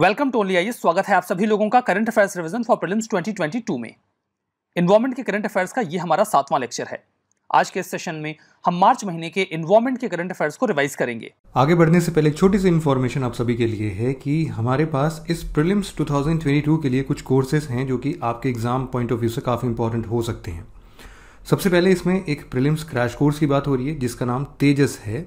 welcome to only आइए स्वागत है आप सभी लोगों का current affairs revision for prelims 2022 में इन्वायरमेंट के करंट अफेयर्स का ये हमारा सातवां लेक्चर है आज के इस सेशन में हम मार्च महीने के इन्वायरमेंट के करंट अफेयर्स को रिवाइज करेंगे आगे बढ़ने से पहले एक छोटी सी इन्फॉर्मेशन आप सभी के लिए है कि हमारे पास इस प्रिलिम्स 2022 के लिए कुछ कोर्सेज हैं जो कि आपके एग्जाम पॉइंट ऑफ व्यू से काफ़ी इंपॉर्टेंट हो सकते हैं सबसे पहले इसमें एक प्रिलिम्स क्रैश कोर्स की बात हो रही है जिसका नाम तेजस है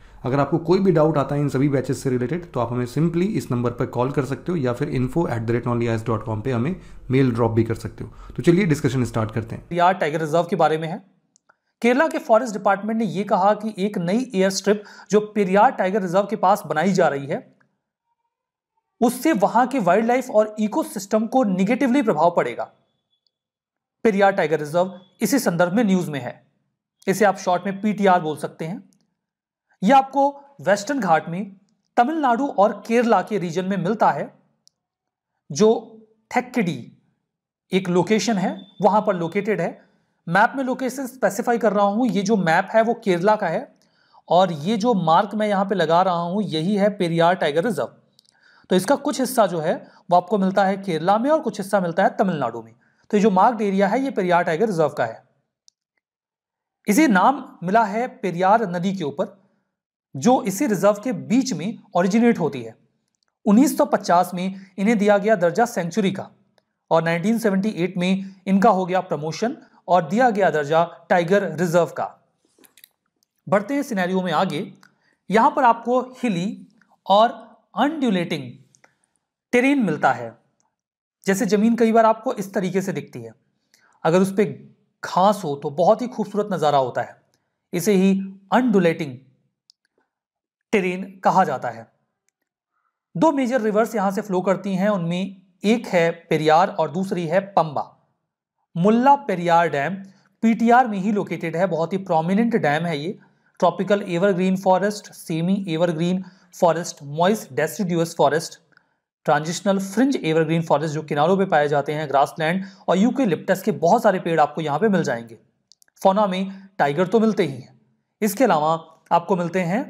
अगर आपको कोई भी डाउट आता है इन सभी बैचेस से रिलेटेड तो आप हमें सिंपली इस नंबर पर कॉल कर सकते हो या फिर info at the rate only I S dot com पर हमें मेल ड्रॉप भी कर सकते हो तो चलिए डिस्कशन स्टार्ट करते हैं यार टाइगर रिजर्व के बारे में है केरला के फॉरेस्ट डिपार्टमेंट ने यह कहा कि एक नई एयर स्ट्रिप जो पेरियार टाइगर रिजर्व के पास बनाई जा रही है उससे वहां के वाइल्ड लाइफ और इकोसिस्टम को निगेटिवली प्रभाव पड़ेगा पेरियार टाइगर रिजर्व इसी संदर्भ में न्यूज में है इसे आप शॉर्ट में पीटीआर बोल सकते हैं यह आपको वेस्टर्न घाट में तमिलनाडु और केरला के रीजन में मिलता है जो थेक्कडी एक लोकेशन है वहां पर लोकेटेड है मैप में लोकेशन स्पेसिफाई कर रहा हूं ये जो मैप है वो केरला का है और ये जो मार्क मैं यहां पे लगा रहा हूं यही है पेरियार टाइगर रिजर्व तो इसका कुछ हिस्सा जो है वो आपको मिलता है केरला में और कुछ हिस्सा मिलता है तमिलनाडु में तो ये जो मार्क्ड एरिया है ये पेरियार टाइगर रिजर्व का है इसे नाम मिला है पेरियार नदी के ऊपर जो इसी रिजर्व के बीच में ओरिजिनेट होती है 1950 में इन्हें दिया गया दर्जा सेंचुरी का और 1978 में इनका हो गया प्रमोशन और दिया गया दर्जा टाइगर रिजर्व का बढ़ते सिनेरियो में आगे यहां पर आपको हिली और अनड्यूलेटिंग टेरेन मिलता है जैसे जमीन कई बार आपको इस तरीके से दिखती है अगर उस पर घास हो तो बहुत ही खूबसूरत नज़ारा होता है इसे ही अनडुलेटिंग टेरेन कहा जाता है दो मेजर रिवर्स यहां से फ्लो करती हैं उनमें एक है पेरियार और दूसरी है Pamba Mullaperiyar dam PTR में ही लोकेटेड है बहुत ही प्रोमिनेंट डैम है ये tropical evergreen forest semi evergreen forest moist deciduous forest transitional fringe evergreen forest जो किनारों पे पाए जाते हैं ग्रासलैंड और यूके लिप्टस के बहुत सारे पेड़ आपको यहाँ पे मिल जाएंगे फोना में टाइगर तो मिलते ही हैं इसके अलावा आपको मिलते हैं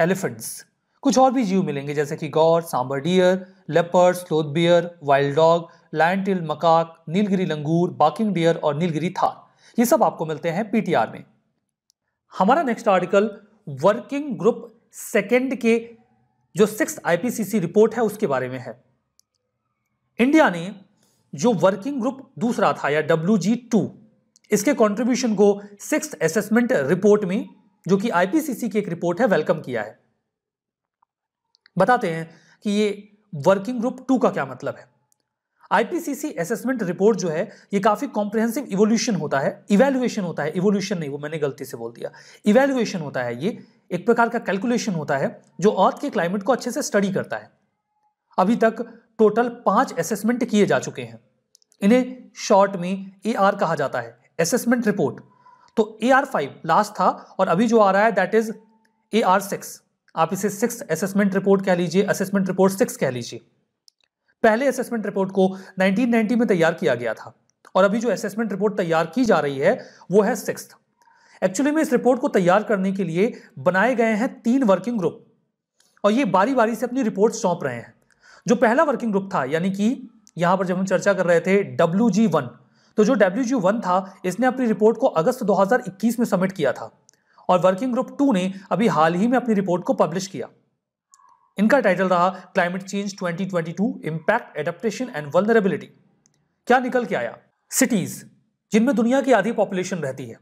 एलिफेंट्स कुछ और भी जीव मिलेंगे जैसे कि gaur sambar deer leopard sloth bear wild dog lion tailed macaque Nilgiri langur barking deer और नीलगिरी थार ये सब आपको मिलते हैं पीटीआर में हमारा next article working group second के जो सिक्स आईपीसीसी रिपोर्ट है उसके बारे में है इंडिया ने जो वर्किंग ग्रुप दूसरा था या डब्ल्यू इसके कॉन्ट्रीब्यूशन को सिक्स असेसमेंट रिपोर्ट में जो कि आईपीसीसी की एक रिपोर्ट है वेलकम किया है बताते हैं कि ये वर्किंग ग्रुप टू का क्या मतलब है आईपीसीसी असेसमेंट रिपोर्ट जो है ये काफी कॉम्प्रिहेंसिव इवोल्यूशन होता है इवेल्युएशन होता है इवोल्यूशन नहीं वो मैंने गलती से बोल दिया इवेल्युएशन होता है ये एक प्रकार का कैलकुलेशन होता है जो अर्थ के क्लाइमेट को अच्छे से स्टडी करता है अभी तक टोटल पांच असेसमेंट किए जा चुके हैं इन्हें शॉर्ट में ए कहा जाता है असेसमेंट रिपोर्ट तो ए आर फाइव लास्ट था और अभी जो आ रहा है that is A R six आप इसे सिक्स असेसमेंट रिपोर्ट कह लीजिए असेसमेंट रिपोर्ट सिक्स कह लीजिए पहले असेसमेंट रिपोर्ट को 1990 में तैयार किया गया था और अभी जो असेसमेंट रिपोर्ट तैयार की जा रही है वो है सिक्स एक्चुअली में इस रिपोर्ट को तैयार करने के लिए बनाए गए हैं तीन वर्किंग ग्रुप और ये बारी बारी से अपनी रिपोर्ट सौंप रहे हैं जो पहला वर्किंग ग्रुप था यानी कि यहां पर जब हम चर्चा कर रहे थे डब्ल्यू जी वन तो जो डब्ल्यू था इसने अपनी रिपोर्ट को अगस्त 2021 में सबमिट किया था और वर्किंग ग्रुप टू ने अभी हाल ही में अपनी रिपोर्ट को पब्लिश किया इनका टाइटल रहा climate change 2022 impact adaptation and vulnerability क्या निकल के आया सिटीज जिनमें दुनिया की आधी पॉपुलेशन रहती है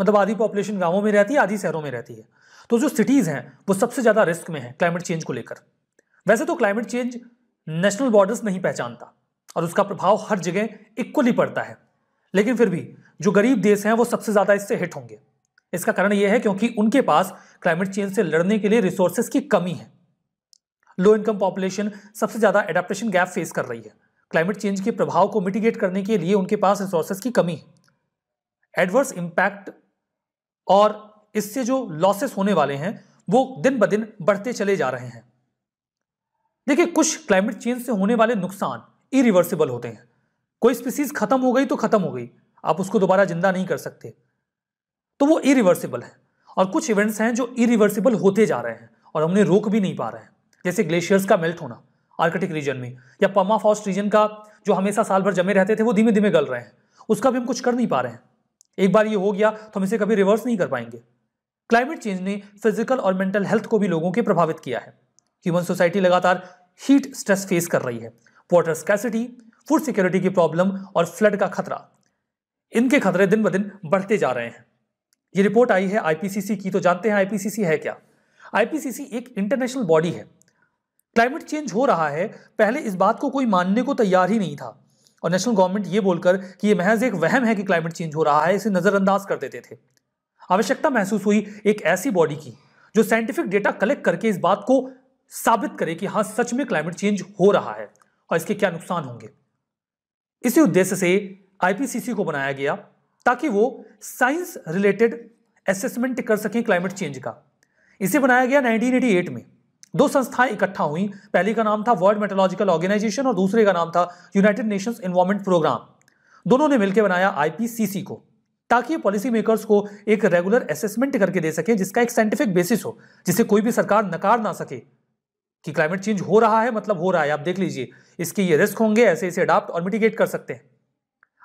मतलब आधी पॉपुलेशन गांवों में रहती है आधी शहरों में रहती है तो जो सिटीज हैं वो सबसे ज्यादा रिस्क में है क्लाइमेट चेंज को लेकर वैसे तो क्लाइमेट चेंज नेशनल बॉर्डर्स नहीं पहचानता और उसका प्रभाव हर जगह इक्वली पड़ता है लेकिन फिर भी जो गरीब देश हैं वो सबसे ज़्यादा इससे हिट होंगे इसका कारण यह है क्योंकि उनके पास क्लाइमेट चेंज से लड़ने के लिए रिसोर्सेस की कमी है लो इनकम पॉपुलेशन सबसे ज़्यादा एडेप्टेशन गैप फेस कर रही है क्लाइमेट चेंज के प्रभाव को मिटिगेट करने के लिए उनके पास रिसोर्सेज की कमी है एडवर्स इंपैक्ट और इससे जो लॉसेस होने वाले हैं वो दिन ब दिन बढ़ते चले जा रहे हैं देखिए कुछ क्लाइमेट चेंज से होने वाले नुकसान इरिवर्सिबल होते हैं कोई स्पीसीज खत्म हो गई तो खत्म हो गई आप उसको दोबारा जिंदा नहीं कर सकते तो वो इरिवर्सिबल है और कुछ इवेंट्स हैं जो इरिवर्सिबल होते जा रहे हैं और हमने रोक भी नहीं पा रहे हैं जैसे ग्लेशियर्स का मेल्ट होना आर्कटिक रीजन में या पमाफॉस्ट रीजन का जो हमेशा साल भर जमे रहते थे वो धीमे धीमे गल रहे हैं उसका भी हम कुछ कर नहीं पा रहे हैं एक बार ये हो गया तो हम इसे कभी रिवर्स नहीं कर पाएंगे क्लाइमेट चेंज ने फिजिकल और मेंटल हेल्थ को भी लोगों के प्रभावित किया है ह्यूमन सोसाइटी लगातार हीट स्ट्रेस फेस कर रही है वाटर स्कैसिटी फूड सिक्योरिटी की प्रॉब्लम और फ्लड का खतरा इनके खतरे दिन ब दिन बढ़ते जा रहे हैं ये रिपोर्ट आई है आईपीसीसी की तो जानते हैं आईपीसीसी है क्या आईपीसीसी एक इंटरनेशनल बॉडी है क्लाइमेट चेंज हो रहा है पहले इस बात को कोई मानने को तैयार ही नहीं था और नेशनल गवर्नमेंट ये बोलकर कि ये महज एक वहम है कि क्लाइमेट चेंज हो रहा है इसे नज़रअंदाज कर देते थे आवश्यकता महसूस हुई एक ऐसी बॉडी की जो साइंटिफिक डेटा कलेक्ट करके इस बात को साबित करे कि हाँ सच में क्लाइमेट चेंज हो रहा है और इसके क्या नुकसान होंगे इसी उद्देश्य से आईपीसीसी को बनाया गया ताकि वो साइंस रिलेटेड असेसमेंट कर सकें क्लाइमेट चेंज का इसे बनाया गया 1988 में दो संस्थाएं इकट्ठा हुई पहली का नाम था वर्ल्ड मेटोलॉजिकल ऑर्गेनाइजेशन और दूसरे का नाम था यूनाइटेड नेशंस इन्वायरमेंट प्रोग्राम दोनों ने मिलकर बनाया आईपीसीसी को ताकि पॉलिसी मेकर्स को एक रेगुलर असेसमेंट करके दे सके जिसका एक साइंटिफिक बेसिस हो जिसे कोई भी सरकार नकार ना सके कि क्लाइमेट चेंज हो रहा है मतलब हो रहा है आप देख लीजिए इसके ये रिस्क होंगे ऐसे इसे अडाप्ट और मिटिगेट कर सकते हैं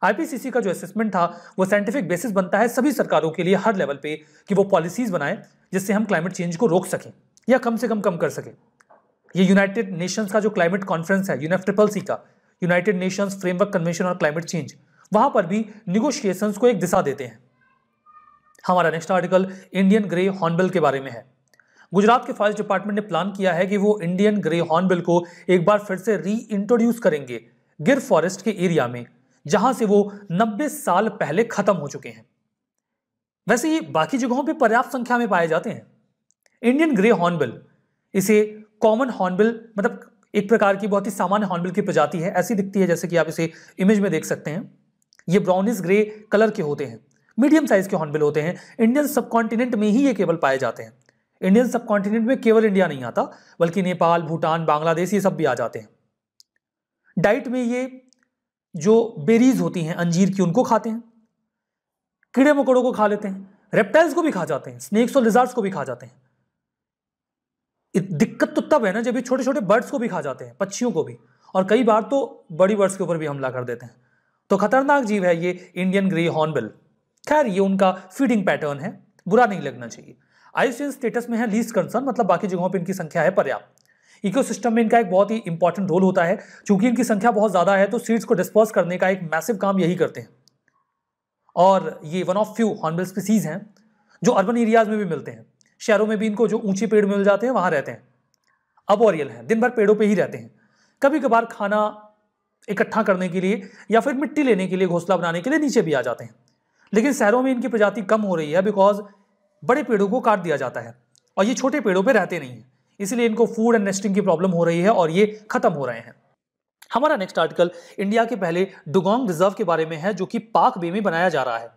आईपीसीसी का जो असेसमेंट था वो साइंटिफिक बेसिस बनता है सभी सरकारों के लिए हर लेवल पे कि वो पॉलिसीज बनाएं जिससे हम क्लाइमेट चेंज को रोक सकें या कम से कम कम कर सकें ये यूनाइटेड नेशंस का जो क्लाइमेट कॉन्फ्रेंस है यूनेफ सी का United Nations Framework Convention on Climate Change वहां पर भी निगोशिएशंस को एक दिशा देते हैं हमारा next article Indian grey hornbill के बारे में है गुजरात के फॉरेस्ट डिपार्टमेंट ने प्लान किया है कि वो इंडियन ग्रे हॉर्नबिल को एक बार फिर से री इंट्रोड्यूस करेंगे गिर फॉरेस्ट के एरिया में जहां से वो 90 साल पहले खत्म हो चुके हैं वैसे ये बाकी जगहों पे पर्याप्त संख्या में पाए जाते हैं इंडियन ग्रे हॉर्नबिल इसे कॉमन हॉर्नबिल मतलब एक प्रकार की बहुत ही सामान्य हॉर्नबिल की प्रजाति है ऐसी दिखती है जैसे कि आप इसे इमेज में देख सकते हैं ये ब्राउनिस ग्रे कलर के होते हैं मीडियम साइज के हॉर्नबिल होते हैं इंडियन सबकॉन्टिनेंट में ही ये केवल पाए जाते हैं इंडियन सब कॉन्टिनेंट में केवल इंडिया नहीं आता बल्कि नेपाल भूटान बांग्लादेश ये सब भी आ जाते हैं डाइट में ये जो बेरीज होती हैं अंजीर की उनको खाते हैं कीड़े मकोड़ों को खा लेते हैं रेप्टाइल्स को भी खा जाते हैं स्नेक्स और लिजार्ड्स को भी खा जाते हैं दिक्कत तो तब है ना जब ये छोटे छोटे बर्ड्स को भी खा जाते हैं पक्षियों को भी और कई बार तो बड़ी बर्ड्स के ऊपर भी हमला कर देते हैं तो खतरनाक जीव है ये इंडियन ग्रे हॉर्नबिल खैर ये उनका फीडिंग पैटर्न है बुरा नहीं लगना चाहिए आईसीएन स्टेटस में है लीस्ट कंसर्न मतलब बाकी जगहों पर इनकी संख्या है पर्याप्त इकोसिस्टम में इनका एक बहुत ही इंपॉर्टेंट रोल होता है चूंकि इनकी संख्या बहुत ज़्यादा है तो सीड्स को डिस्पर्स करने का एक मैसिव काम यही करते हैं और ये one of few hornbill species हैं जो अर्बन एरियाज में भी मिलते हैं शहरों में भी इनको जो ऊंचे पेड़ मिल जाते हैं वहाँ रहते हैं अब ओरियल हैं दिन भर पेड़ों पे ही रहते हैं कभी कभार खाना इकट्ठा करने के लिए या फिर मिट्टी लेने के लिए घोंसला बनाने के लिए नीचे भी आ जाते हैं लेकिन शहरों में इनकी प्रजाति कम हो रही है बिकॉज बड़े पेड़ों को काट दिया जाता है और ये छोटे पेड़ों पर पे रहते नहीं हैं इसलिए इनको फूड एंड नेस्टिंग की प्रॉब्लम हो रही है और ये खत्म हो रहे हैं हमारा नेक्स्ट आर्टिकल इंडिया के पहले डुगोंग रिजर्व के बारे में है जो कि पाक बे में बनाया जा रहा है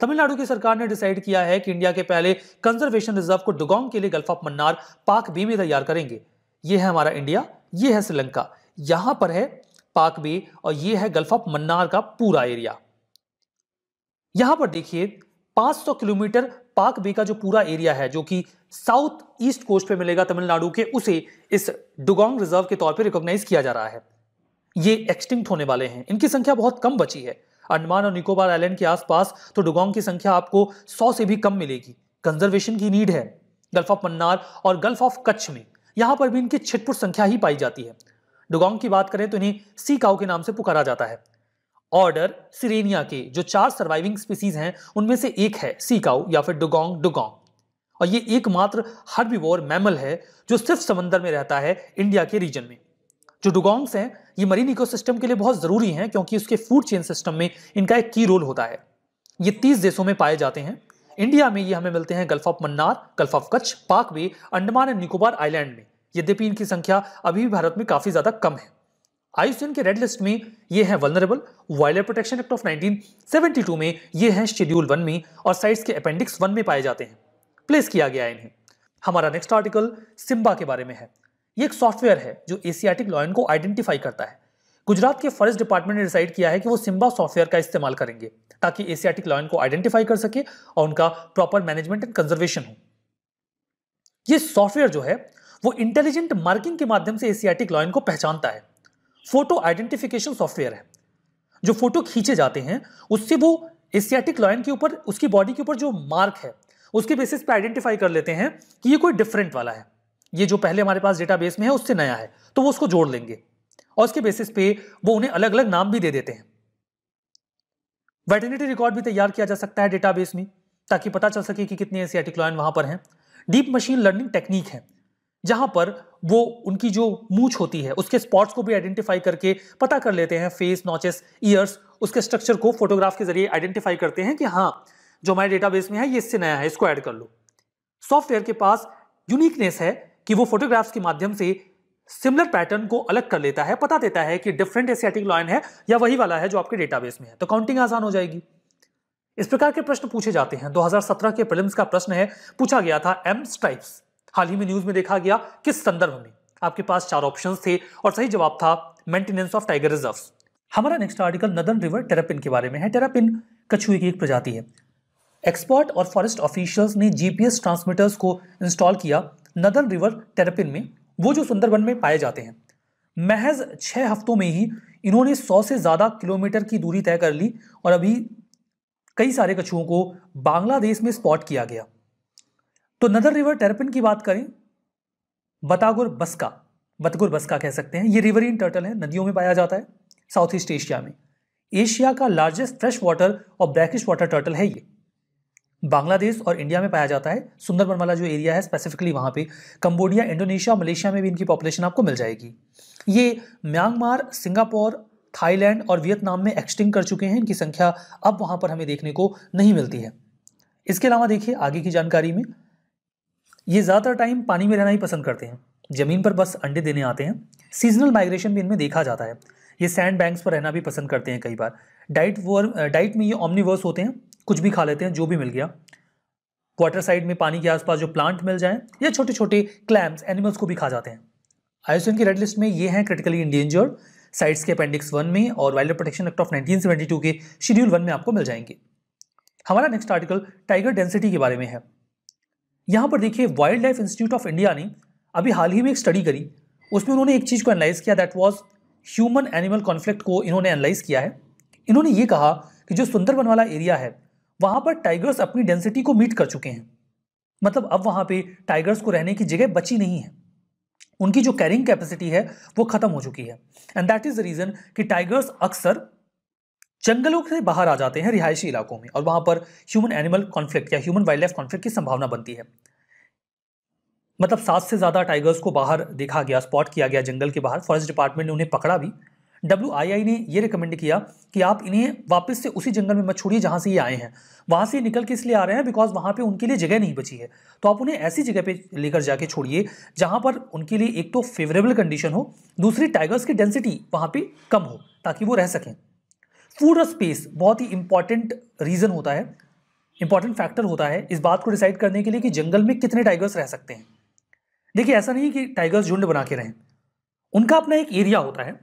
तमिलनाडु की सरकार ने डिसाइड किया है कि इंडिया के पहले कंजर्वेशन रिजर्व को डुगोंग के लिए गल्फ ऑफ मन्नार पाक बे में तैयार करेंगे ये है हमारा इंडिया ये है श्रीलंका यहां पर है पाक बे और ये है गल्फ ऑफ मन्नार का पूरा एरिया यहां पर देखिए 500 किलोमीटर पाक बे का जो पूरा एरिया है जो कि साउथ ईस्ट कोस्ट पे मिलेगा तमिलनाडु के उसे इस डुगोंग रिजर्व के तौर पे रिकॉग्नाइज किया जा रहा है ये एक्सटिंक्ट होने वाले हैं इनकी संख्या बहुत कम बची है अंडमान और निकोबार आइलैंड के आसपास तो डुगोंग की संख्या आपको सौ से भी कम मिलेगी कंजर्वेशन की नीड है गल्फ ऑफ मन्नार और गल्फ ऑफ कच्छ में यहां पर भी इनकी छिटपुट संख्या ही पाई जाती है डुगोंग की बात करें तो इन्हें सी काउ के नाम से पुकारा जाता है ऑर्डर सिरेनिया के जो चार सर्वाइविंग स्पीसीज हैं उनमें से एक है सीकाउ या फिर डुगोंग डुगोंग और ये एकमात्र हर्बिवोर मैमल है जो सिर्फ समंदर में रहता है इंडिया के रीजन में जो डुगोंग्स हैं ये मरीन इकोसिस्टम के लिए बहुत ज़रूरी हैं क्योंकि उसके फूड चेन सिस्टम में इनका एक की रोल होता है ये तीस देशों में पाए जाते हैं इंडिया में ये हमें मिलते हैं Gulf of Mannar Gulf of Kutch Palk Bay Andaman and Nicobar island में यद्यपि इनकी संख्या अभी भी भारत में काफ़ी ज़्यादा कम है आयुष्यन के रेड लिस्ट में ये है vulnerable wild protection act of 1972 में ये है शेड्यूल वन में और साइट्स के अपेंडिक्स वन में पाए जाते हैं प्लेस किया गया है इन्हें हमारा नेक्स्ट आर्टिकल सिम्बा के बारे में है ये एक सॉफ्टवेयर है जो एशियाटिक लॉयन को आइडेंटिफाई करता है गुजरात के फॉरेस्ट डिपार्टमेंट ने डिसाइड किया है कि वो सिम्बा सॉफ्टवेयर का इस्तेमाल करेंगे ताकि एशियाटिक लॉयन को आइडेंटिफाई कर सके और उनका प्रॉपर मैनेजमेंट एंड कंजर्वेशन हो ये सॉफ्टवेयर जो है वो इंटेलिजेंट मार्किंग के माध्यम से एशियाटिक लॉयन को पहचानता है फोटो आइडेंटिफिकेशन सॉफ्टवेयर है जो फोटो खींचे जाते हैं उससे वो एसियाटिक लॉयन के ऊपर उसकी बॉडी के ऊपर जो मार्क है उसके बेसिस पे आइडेंटिफाई कर लेते हैं कि ये कोई डिफरेंट वाला है ये जो पहले हमारे पास डेटाबेस में है उससे नया है तो वो उसको जोड़ लेंगे और उसके बेसिस पे वो उन्हें अलग अलग नाम भी दे देते हैं वेटर्निटी रिकॉर्ड भी तैयार किया जा सकता है डेटाबेस में ताकि पता चल सके कि कितने एसियाटिक लॉयन वहां पर हैं डीप मशीन लर्निंग टेक्निक है जहां पर वो उनकी जो मूछ होती है उसके स्पॉट्स को भी आइडेंटिफाई करके पता कर लेते हैं फेस नॉचेस ईयर्स उसके स्ट्रक्चर को फोटोग्राफ के जरिए आइडेंटिफाई करते हैं कि हाँ जो हमारे डेटाबेस में है ये इससे नया है इसको ऐड कर लो सॉफ्टवेयर के पास यूनिकनेस है कि वो फोटोग्राफ्स के माध्यम से सिमिलर पैटर्न को अलग कर लेता है पता देता है कि डिफरेंट एसियाटिक लॉयन है या वही वाला है जो आपके डेटाबेस में है तो काउंटिंग आसान हो जाएगी इस प्रकार के प्रश्न पूछे जाते हैं 2017 के प्रिलिम्स का प्रश्न है पूछा गया था एम स्ट्राइप्स हाल ही में न्यूज में देखा गया किस संदर्भ में आपके पास चार ऑप्शन थे और सही जवाब था मेंटेनेंस ऑफ टाइगर रिजर्व हमारा next article northern river terrapin के बारे में है टेरापिन कछुए की एक प्रजाति है एक्सपर्ट और फॉरेस्ट ऑफिशियल्स ने जीपीएस ट्रांसमीटर्स को इंस्टॉल किया नदन रिवर टेरापिन में वो जो सुंदरबन में पाए जाते हैं महज छः हफ्तों में ही इन्होंने सौ से ज़्यादा किलोमीटर की दूरी तय कर ली और अभी कई सारे कछुओं को बांग्लादेश में स्पॉट किया गया तो नदर रिवर टेरपिन की बात करें बतागुर बसका बतगुर बसका कह सकते हैं ये रिवर इन टर्टल है नदियों में पाया जाता है साउथ ईस्ट एशिया में एशिया का लार्जेस्ट फ्रेश वाटर और ब्लैकिश वाटर टर्टल है ये बांग्लादेश और इंडिया में पाया जाता है सुंदरबन वाला जो एरिया है स्पेसिफिकली वहां पे कंबोडिया इंडोनेशिया मलेशिया में भी इनकी पॉपुलेशन आपको मिल जाएगी ये म्यांमार सिंगापुर थाईलैंड और वियतनाम में एक्सटिंग कर चुके हैं इनकी संख्या अब वहां पर हमें देखने को नहीं मिलती है इसके अलावा देखिए आगे की जानकारी में ये ज़्यादातर टाइम पानी में रहना ही पसंद करते हैं ज़मीन पर बस अंडे देने आते हैं सीजनल माइग्रेशन भी इनमें देखा जाता है ये सैंड बैंक्स पर रहना भी पसंद करते हैं कई बार डाइट वो डाइट में ये ऑमनीवर्स होते हैं कुछ भी खा लेते हैं जो भी मिल गया वाटर साइड में पानी के आसपास जो प्लांट मिल जाएं या छोटे छोटे क्लैम्स एनिमल्स को भी खा जाते हैं आयुष्यन की रेड लिस्ट में ये हैं क्रिटिकली इंडेंजर्ड साइट्स के अपेंडिक्स वन में और wild protection act of two के शेड्यूल वन में आपको मिल जाएंगे हमारा नेक्स्ट आर्टिकल टाइगर डेंसिटी के बारे में है यहाँ पर देखिए wildlife institute of India ने अभी हाल ही में एक स्टडी करी उसमें उन्होंने एक चीज़ को एनालाइज किया that was human animal conflict को इन्होंने एनालाइज किया है इन्होंने ये कहा कि जो सुंदरबन वाला एरिया है वहाँ पर टाइगर्स अपनी डेंसिटी को मीट कर चुके हैं मतलब अब वहाँ पे टाइगर्स को रहने की जगह बची नहीं है उनकी जो कैरिंग कैपेसिटी है वो ख़त्म हो चुकी है and that is the reason कि टाइगर्स अक्सर जंगलों से बाहर आ जाते हैं रिहायशी इलाकों में और वहां पर ह्यूमन एनिमल कॉन्फ्लिक्ट या ह्यूमन वाइल्ड लाइफ कॉन्फ्लिक्ट की संभावना बनती है मतलब सात से ज़्यादा टाइगर्स को बाहर देखा गया स्पॉट किया गया जंगल के बाहर फॉरेस्ट डिपार्टमेंट ने उन्हें पकड़ा भी डब्ल्यू ने यह रिकमेंड किया कि आप इन्हें वापस से उसी जंगल में मत छोड़िए जहाँ से ये आए हैं वहां से निकल के इसलिए आ रहे हैं बिकॉज वहां पे उनके लिए जगह नहीं बची है तो आप उन्हें ऐसी जगह पे लेकर जाके छोड़िए जहाँ पर उनके लिए एक तो फेवरेबल कंडीशन हो दूसरी टाइगर्स की डेंसिटी वहाँ पर कम हो ताकि वो रह सकें फूड और स्पेस बहुत ही इंपॉर्टेंट रीज़न होता है इंपॉर्टेंट फैक्टर होता है इस बात को डिसाइड करने के लिए कि जंगल में कितने टाइगर्स रह सकते हैं देखिए ऐसा नहीं कि टाइगर्स झुंड बना के रहें उनका अपना एक एरिया होता है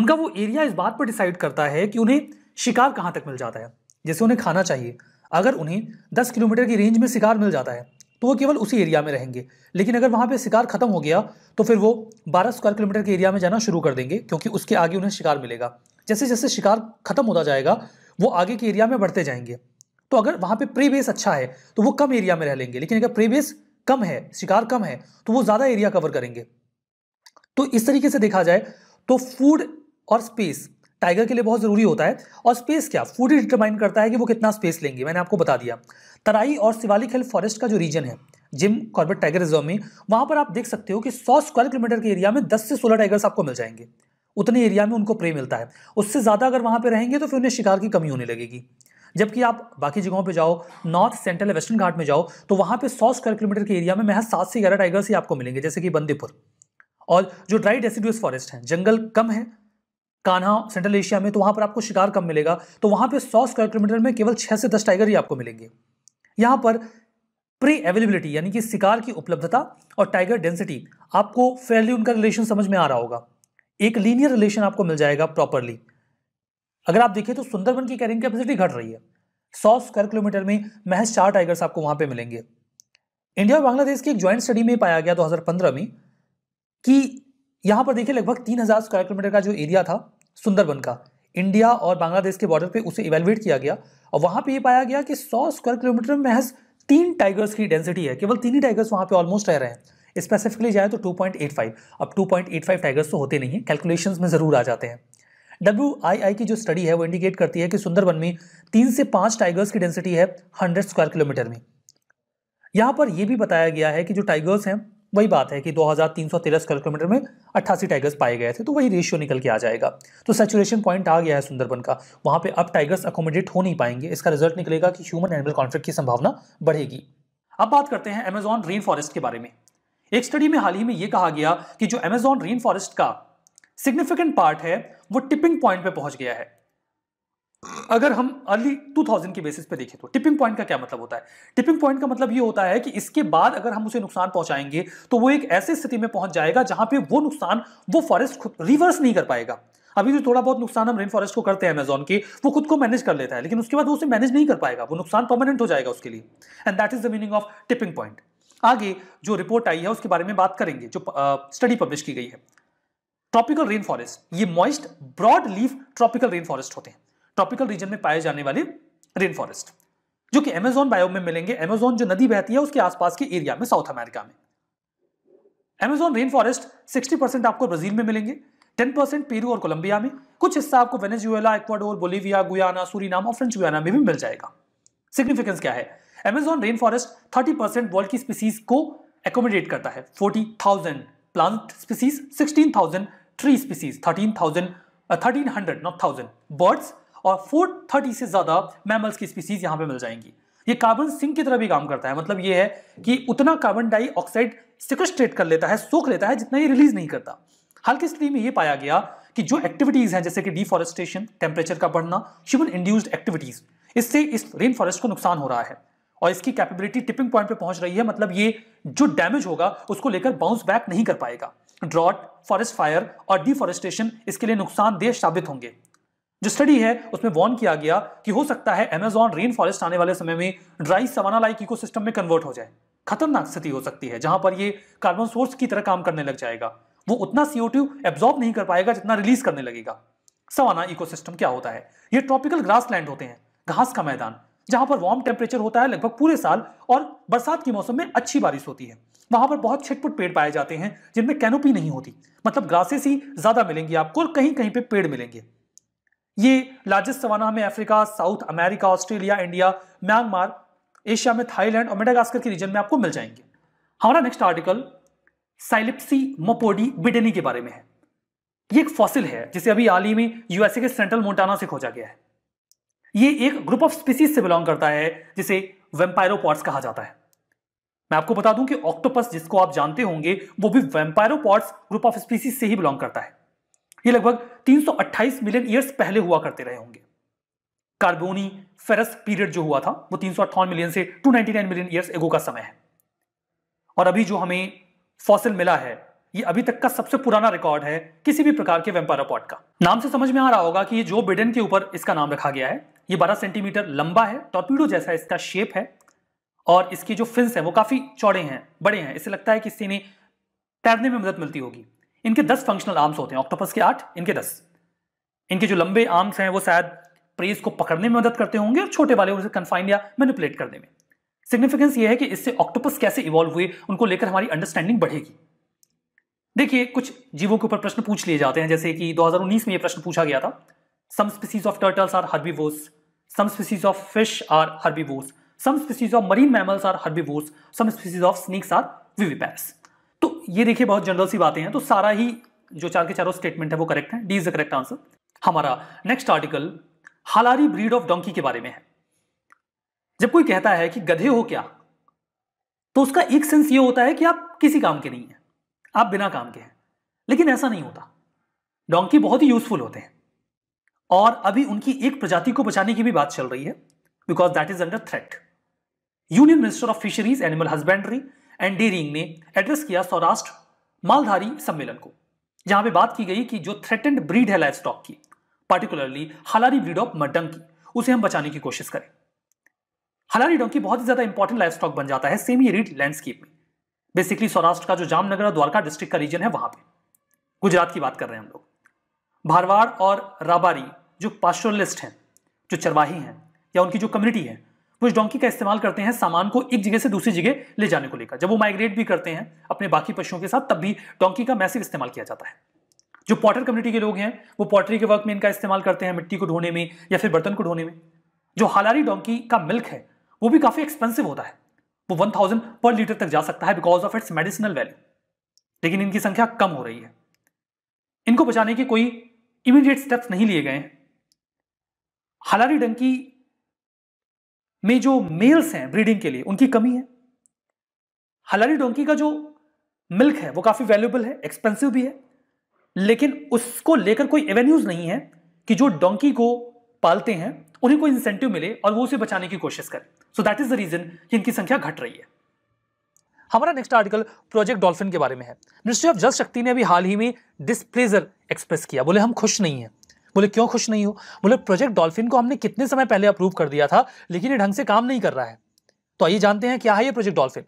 उनका वो एरिया इस बात पर डिसाइड करता है कि उन्हें शिकार कहाँ तक मिल जाता है जैसे उन्हें खाना चाहिए अगर उन्हें 10 किलोमीटर की रेंज में शिकार मिल जाता है तो वो केवल उसी एरिया में रहेंगे लेकिन अगर वहाँ पे शिकार ख़त्म हो गया तो फिर वो 12 स्क्वायर किलोमीटर के एरिया में जाना शुरू कर देंगे क्योंकि उसके आगे उन्हें शिकार मिलेगा जैसे जैसे शिकार ख़त्म होता जाएगा वो आगे के एरिया में बढ़ते जाएंगे तो अगर वहाँ पर प्री बेस अच्छा है तो वो कम एरिया में रह लेंगे लेकिन अगर प्री बेस कम है शिकार कम है तो वो ज़्यादा एरिया कवर करेंगे तो इस तरीके से देखा जाए तो फूड और स्पेस टाइगर के लिए बहुत ज़रूरी होता है और स्पेस क्या फूड ही डिटरमाइन करता है कि वो कितना स्पेस लेंगे मैंने आपको बता दिया तराई और शिवालिक हिल फॉरेस्ट का जो रीजन है जिम कॉर्बेट टाइगर रिजर्व में वहाँ पर आप देख सकते हो कि सौ स्क्वायर किलोमीटर के एरिया में दस से सोलह टाइगर्स आपको मिल जाएंगे उतने एरिया में उनको प्रे मिलता है उससे ज़्यादा अगर वहाँ पर रहेंगे तो फिर उन्हें शिकार की कमी होने लगेगी जबकि आप बाकी जगहों पे जाओ नॉर्थ सेंट्रल या वेस्टर्न घाट में जाओ तो वहाँ पे सौ स्क्वायर किलोमीटर के एरिया में महज सात से ग्यारह टाइगर्स ही आपको मिलेंगे जैसे कि बंदीपुर और जो ड्राई डेसिड्यूस फॉरेस्ट हैं जंगल कम है कान्हा सेंट्रल एशिया में तो वहाँ पर आपको शिकार कम मिलेगा तो वहाँ पर सौ स्क्वायर किलोमीटर में केवल छः से दस टाइगर ही आपको मिलेंगे यहां पर प्री अवेलेबिलिटी यानी कि शिकार की उपलब्धता और टाइगर डेंसिटी आपको फेयरली उनका रिलेशन समझ में आ रहा होगा एक लीनियर रिलेशन आपको मिल जाएगा प्रॉपरली अगर आप देखें तो सुंदरबन की कैरिंग कैपेसिटी घट रही है सौ स्क्वायर किलोमीटर में महज चार टाइगर्स आपको वहां पे मिलेंगे इंडिया और बांग्लादेश की एक ज्वाइंट स्टडी में पाया गया 2015 में कि यहां पर देखिए लगभग 3000 स्क्वायर किलोमीटर का जो एरिया था सुंदरबन का इंडिया और बांग्लादेश के बॉर्डर पे उसे इवेलुएट किया गया और वहां पे ये पाया गया कि 100 स्क्वायर किलोमीटर में महज तीन टाइगर्स की डेंसिटी है केवल तीन ही टाइगर्स वहां पे ऑलमोस्ट रह रहे हैं स्पेसिफिकली जाए तो 2.85 अब 2.85 टाइगर्स तो होते नहीं है कैलकुलेशन में ज़रूर आ जाते हैं डब्ल्यू की जो स्टडी है वो इंडिकेट करती है कि सुंदरबन में तीन से पाँच टाइगर्स की डेंसिटी है हंड्रेड स्क्वायर किलोमीटर में यहाँ पर यह भी बताया गया है कि जो टाइगर्स हैं वही बात है कि दो हजार किलोमीटर में अट्ठासी टाइगर्स पाए गए थे तो वही रेशियो निकल के आ जाएगा तो सेचुरेशन पॉइंट आ गया है सुंदरबन का वहाँ पे अब टाइगर्स अकोमोडेट हो नहीं पाएंगे इसका रिजल्ट निकलेगा कि ह्यूमन एनिमल कॉन्फ्लिक्ट की संभावना बढ़ेगी अब बात करते हैं अमेजॉन रेन फॉरेस्ट के बारे में एक स्टडी में हाल ही में ये कहा गया कि जो अमेजॉन रेन फॉरेस्ट का सिग्निफिकेंट पार्ट है वो टिपिंग पॉइंट पे पहुंच गया है अगर हम अर्ली 2000 के बेसिस पे देखें तो टिपिंग पॉइंट का क्या मतलब होता है टिपिंग पॉइंट का मतलब ये होता है कि इसके बाद अगर हम उसे नुकसान पहुंचाएंगे तो वो एक ऐसी स्थिति में पहुंच जाएगा जहां पे वो नुकसान वो फॉरेस्ट खुद रिवर्स नहीं कर पाएगा अभी जो थोड़ा बहुत नुकसान हम रेन फॉरेस्ट को करते हैं अमेजोन की वो खुद को मैनेज कर लेता है लेकिन उसके बाद वो उसे मैनेज नहीं कर पाएगा वो नुकसान परमानेंट हो जाएगा उसके लिए and that is the meaning of tipping point आगे जो रिपोर्ट आई है उसके बारे में बात करेंगे जो स्टडी पब्लिश की गई है ट्रॉपिकल रेन फॉरेस्ट ये moist broadleaf tropical rainforest होते हैं ट्रॉपिकल रीजन में पाए जाने वाले रेन फॉरेस्ट जो कि एमेजॉन बायो में मिलेंगे एमेजॉन जो नदी बहती है उसके आसपास के एरिया में साउथ अमेरिका में अमेजोन रेन फॉरेस्ट सिक्सटी आपको ब्राजील में मिलेंगे टेन परसेंट पेरू और कोलंबिया में कुछ हिस्सा आपको Venezuela Ecuador Bolivia Guyana Suriname और फ्रेंच गुयाना में भी मिल जाएगा सिग्निफिकेंस क्या है Amazon rainforest thirty percent world की स्पीसीज को एकोमोडेट करता है forty thousand plant species sixteen thousand tree species thirteen thousand thirteen hundred not thousand birds और फोर थर्टी से ज़्यादा मैमल्स की स्पीसीज यहां पे मिल जाएंगी ये कार्बन सिंक की तरह भी काम करता है मतलब ये है कि उतना कार्बन डाइऑक्साइड सिक्रस्ट्रेट कर लेता है सोख लेता है जितना ये रिलीज नहीं करता हल्के स्टडी में ये पाया गया कि जो एक्टिविटीज़ हैं जैसे कि डिफॉरेस्टेशन टेम्परेचर का बढ़ना ह्यूमन इंड्यूस्ड एक्टिविटीज़ इससे इस रेन फॉरेस्ट को नुकसान हो रहा है और इसकी कैपेबिलिटी टिपिंग पॉइंट पे पहुंच रही है मतलब ये जो डैमेज होगा उसको लेकर बाउंस बैक नहीं कर पाएगा ड्रॉट फॉरेस्ट फायर और डिफॉरेस्टेशन इसके लिए नुकसानदेह साबित होंगे जो स्टडी है उसमें वॉर्न किया गया कि हो सकता है एमेजॉन रेन फॉरेस्ट आने वाले समय में ड्राई सवाना लाइक इको में कन्वर्ट हो जाए खतरनाक स्थिति हो सकती है जहां पर ये कार्बन सोर्स की तरह काम करने लग जाएगा वो उतना सीओ टू एब्जॉर्ब नहीं कर पाएगा जितना रिलीज करने लगेगा सवाना इकोसिस्टम क्या होता है ये ट्रॉपिकल ग्रास होते हैं घास का मैदान जहां पर वार्म टेम्परेचर होता है लगभग पूरे साल और बरसात के मौसम में अच्छी बारिश होती है वहां पर बहुत छिटपुट पेड़ पाए जाते हैं जिनमें कैनोपी नहीं होती मतलब ग्रासेस ही ज्यादा मिलेंगी आपको और कहीं कहीं पे पेड़ मिलेंगे ये लार्जेस्ट सवाना हमें Africa South America Australia India Myanmar Asia में थाईलैंड और मेडागास्कर के रीजन में आपको मिल जाएंगे हमारा नेक्स्ट आर्टिकल साइलिप्सी मोपोडी बिडेनी के बारे में है ये एक फॉसिल है जिसे अभी हाल ही में यूएसए के सेंट्रल मोन्टाना से खोजा गया है ये एक ग्रुप ऑफ स्पीसीज से बिलोंग करता है जिसे वेम्पायरोपॉट्स कहा जाता है मैं आपको बता दूं कि ऑक्टोपस जिसको आप जानते होंगे वो भी वेम्पायरोपॉट्स ग्रुप ऑफ स्पीसीज से ही बिलोंग करता है ये लगभग 328 मिलियन ईयर्स पहले हुआ करते रहे होंगे कार्बोनी फेरस पीरियड जो हुआ था वो तीन मिलियन से 299 मिलियन ईयर्स एगो का समय है और अभी जो हमें फॉसिल मिला है ये अभी तक का सबसे पुराना रिकॉर्ड है किसी भी प्रकार के पॉट का नाम से समझ में आ रहा होगा कि ये जो बिडेन के ऊपर इसका नाम रखा गया है ये 12 सेंटीमीटर लंबा है टॉर्पीडो जैसा इसका शेप है और इसके जो फिंस हैं वो काफी चौड़े हैं बड़े हैं इसे लगता है कि इससे इन्हें तैरने में मदद मिलती होगी इनके दस फंक्शनल आर्म्स होते हैं ऑक्टोपस के आठ इनके दस इनके जो लंबे आर्म्स हैं वो शायद प्रेस को पकड़ने में मदद करते होंगे और छोटे वाले उसे कन्फाइन या मैनिपुलेट करने में सिग्निफिकेंस ये है कि इससे ऑक्टोपस कैसे इवॉल्व हुए उनको लेकर हमारी अंडरस्टैंडिंग बढ़ेगी देखिए कुछ जीवों के ऊपर प्रश्न पूछ लिए जाते हैं जैसे कि 2019 में ये प्रश्न पूछा गया था some species of turtles are herbivores some species of fish are herbivores some species of marine mammals are herbivores some species of snakes are viviparous तो ये देखिए बहुत जनरल सी बातें हैं तो सारा ही जो चार के चारों स्टेटमेंट है वो करेक्ट है D is the correct answer हमारा next article Halari breed of donkey के बारे में है जब कोई कहता है कि गधे हो क्या तो उसका एक सेंस ये होता है कि आप किसी काम के नहीं हैं आप बिना काम के हैं लेकिन ऐसा नहीं होता डोंकी बहुत ही यूजफुल होते हैं और अभी उनकी एक प्रजाति को बचाने की भी बात चल रही है because that is under threat union minister of fisheries animal husbandry and dairying ने एड्रेस किया सौराष्ट्र मालधारी सम्मेलन को जहां पे बात की गई कि जो थ्रेटेंड ब्रीड है लाइफ स्टॉक की पार्टिकुलरली हलारी ब्रीड ऑफ मडंग की उसे हम बचाने की कोशिश करें हलारी डोंकी बहुत ही ज्यादा इंपॉर्टेंट लाइफ स्टॉक बन जाता है सेमी रीड लैंडस्केप में बेसिकली सौराष्ट्र का जो जामनगर और द्वारका डिस्ट्रिक्ट का रीजन है वहां पे गुजरात की बात कर रहे हैं हम लोग भारवाड़ और राबारी जो पास्टोरलिस्ट हैं जो चरवाही हैं या उनकी जो कम्युनिटी है पुश डोंकी का इस्तेमाल करते हैं सामान को एक जगह से दूसरी जगह ले जाने को लेकर जब वो माइग्रेट भी करते हैं अपने बाकी पशुओं के साथ तब भी डोंकी का मैसिव इस्तेमाल किया जाता है जो पॉटर कम्युनिटी के लोग हैं वो पॉटरी के वर्क में इनका इस्तेमाल करते हैं मिट्टी को ढोने में या फिर बर्तन को ढोने में जो हालारी डोंकी का मिल्क है वो भी काफी एक्सपेंसिव होता है वो वन थाउजेंड पर लीटर तक जा सकता है because of its medicinal value लेकिन इनकी संख्या कम हो रही है इनको बचाने के कोई इमीडिएट स्टेप्स नहीं लिए गए हैं हालारी डंकी में जो मेल्स हैं ब्रीडिंग के लिए उनकी कमी है हलारी डोंकी का जो मिल्क है वो काफ़ी वैल्यूबल है एक्सपेंसिव भी है लेकिन उसको लेकर कोई एवेन्यूज नहीं है कि जो डोंकी को पालते हैं उन्हें कोई इंसेंटिव मिले और वो उसे बचाने की कोशिश करें so that is the reason कि इनकी संख्या घट रही है हमारा नेक्स्ट आर्टिकल प्रोजेक्ट डॉल्फिन के बारे में है मिनिस्ट्री ऑफ जल शक्ति ने अभी हाल ही में डिस्प्लेजर एक्सप्रेस किया बोले हम खुश नहीं हैं बोले क्यों खुश नहीं हो बोले प्रोजेक्ट डॉल्फिन को हमने कितने समय पहले अप्रूव कर दिया था लेकिन ये ढंग से काम नहीं कर रहा है तो आइए जानते हैं क्या है ये प्रोजेक्ट डॉल्फिन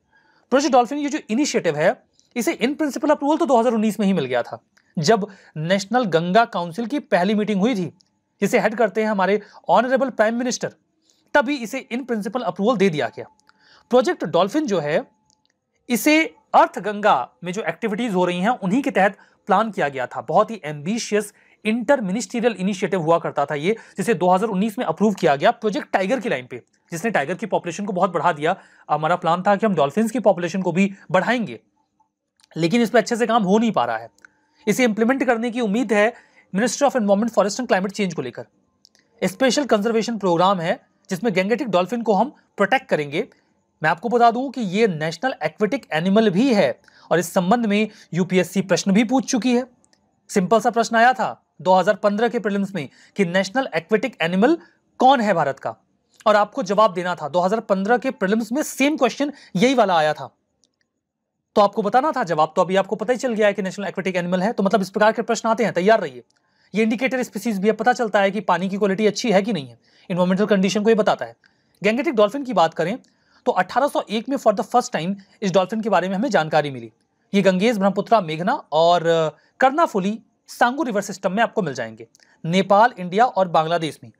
प्रोजेक्ट डॉल्फिन ये जो इनिशिएटिव है इसे इन प्रिंसिपल अप्रूवल तो 2019 में ही मिल गया था जब नेशनल गंगा काउंसिल की पहली मीटिंग हुई थी जिसे हेड करते हैं हमारे ऑनरेबल प्राइम मिनिस्टर तभी इसे इन प्रिंसिपल अप्रूवल दे दिया गया प्रोजेक्ट डॉल्फिन जो है इसे अर्थ गंगा में जो एक्टिविटीज हो रही हैं उन्हीं के तहत प्लान किया गया था बहुत ही एम्बिशियस इंटर मिनिस्ट्रियल इनिशिएटिव हुआ करता था ये जिसे 2019 में अप्रूव किया गया प्रोजेक्ट टाइगर की लाइन पे जिसने टाइगर की पॉपुलेशन को बहुत बढ़ा दिया हमारा प्लान था कि हम डॉल्फिन की पॉपुलेशन को भी बढ़ाएंगे लेकिन इस पर अच्छे से काम हो नहीं पा रहा है इसे इंप्लीमेंट करने की उम्मीद है ministry of environment forest and climate change को लेकर स्पेशल कंजर्वेशन प्रोग्राम है जिसमें गैंगेटिक डॉल्फिन को हम प्रोटेक्ट करेंगे मैं आपको बता दूं कि ये नेशनल एक्वेटिक एनिमल भी है और इस संबंध में यूपीएससी प्रश्न भी पूछ चुकी है सिंपल सा प्रश्न आया था 2015 के प्रीलिम्स में कि नेशनल एक्वेटिक एनिमल कौन है भारत का और आपको जवाब देना था 2015 के प्रीलिम्स में सेम क्वेश्चन यही वाला आया था तो आपको बताना था जवाब तो अभी आपको पता ही चल गया है कि नेशनल एक्वेटिक एनिमल है तो मतलब इस प्रकार के प्रश्न आते हैं तैयार रहिए ये इंडिकेटर स्पीसीज भी पता चलता है कि पानी की क्वालिटी अच्छी है कि नहीं है इन्वायरमेंटल कंडीशन को यह बताता है गैंगेटिक डॉल्फिन की बात करें तो 1801 में फॉर द फर्स्ट टाइम इस डॉल्फिन के बारे में हमें जानकारी मिली ये गंगेज ब्रह्मपुत्रा मेघना और कर्नाफुली सांगू रिवर सिस्टम में आपको मिल जाएंगे नेपाल इंडिया और बांग्लादेश में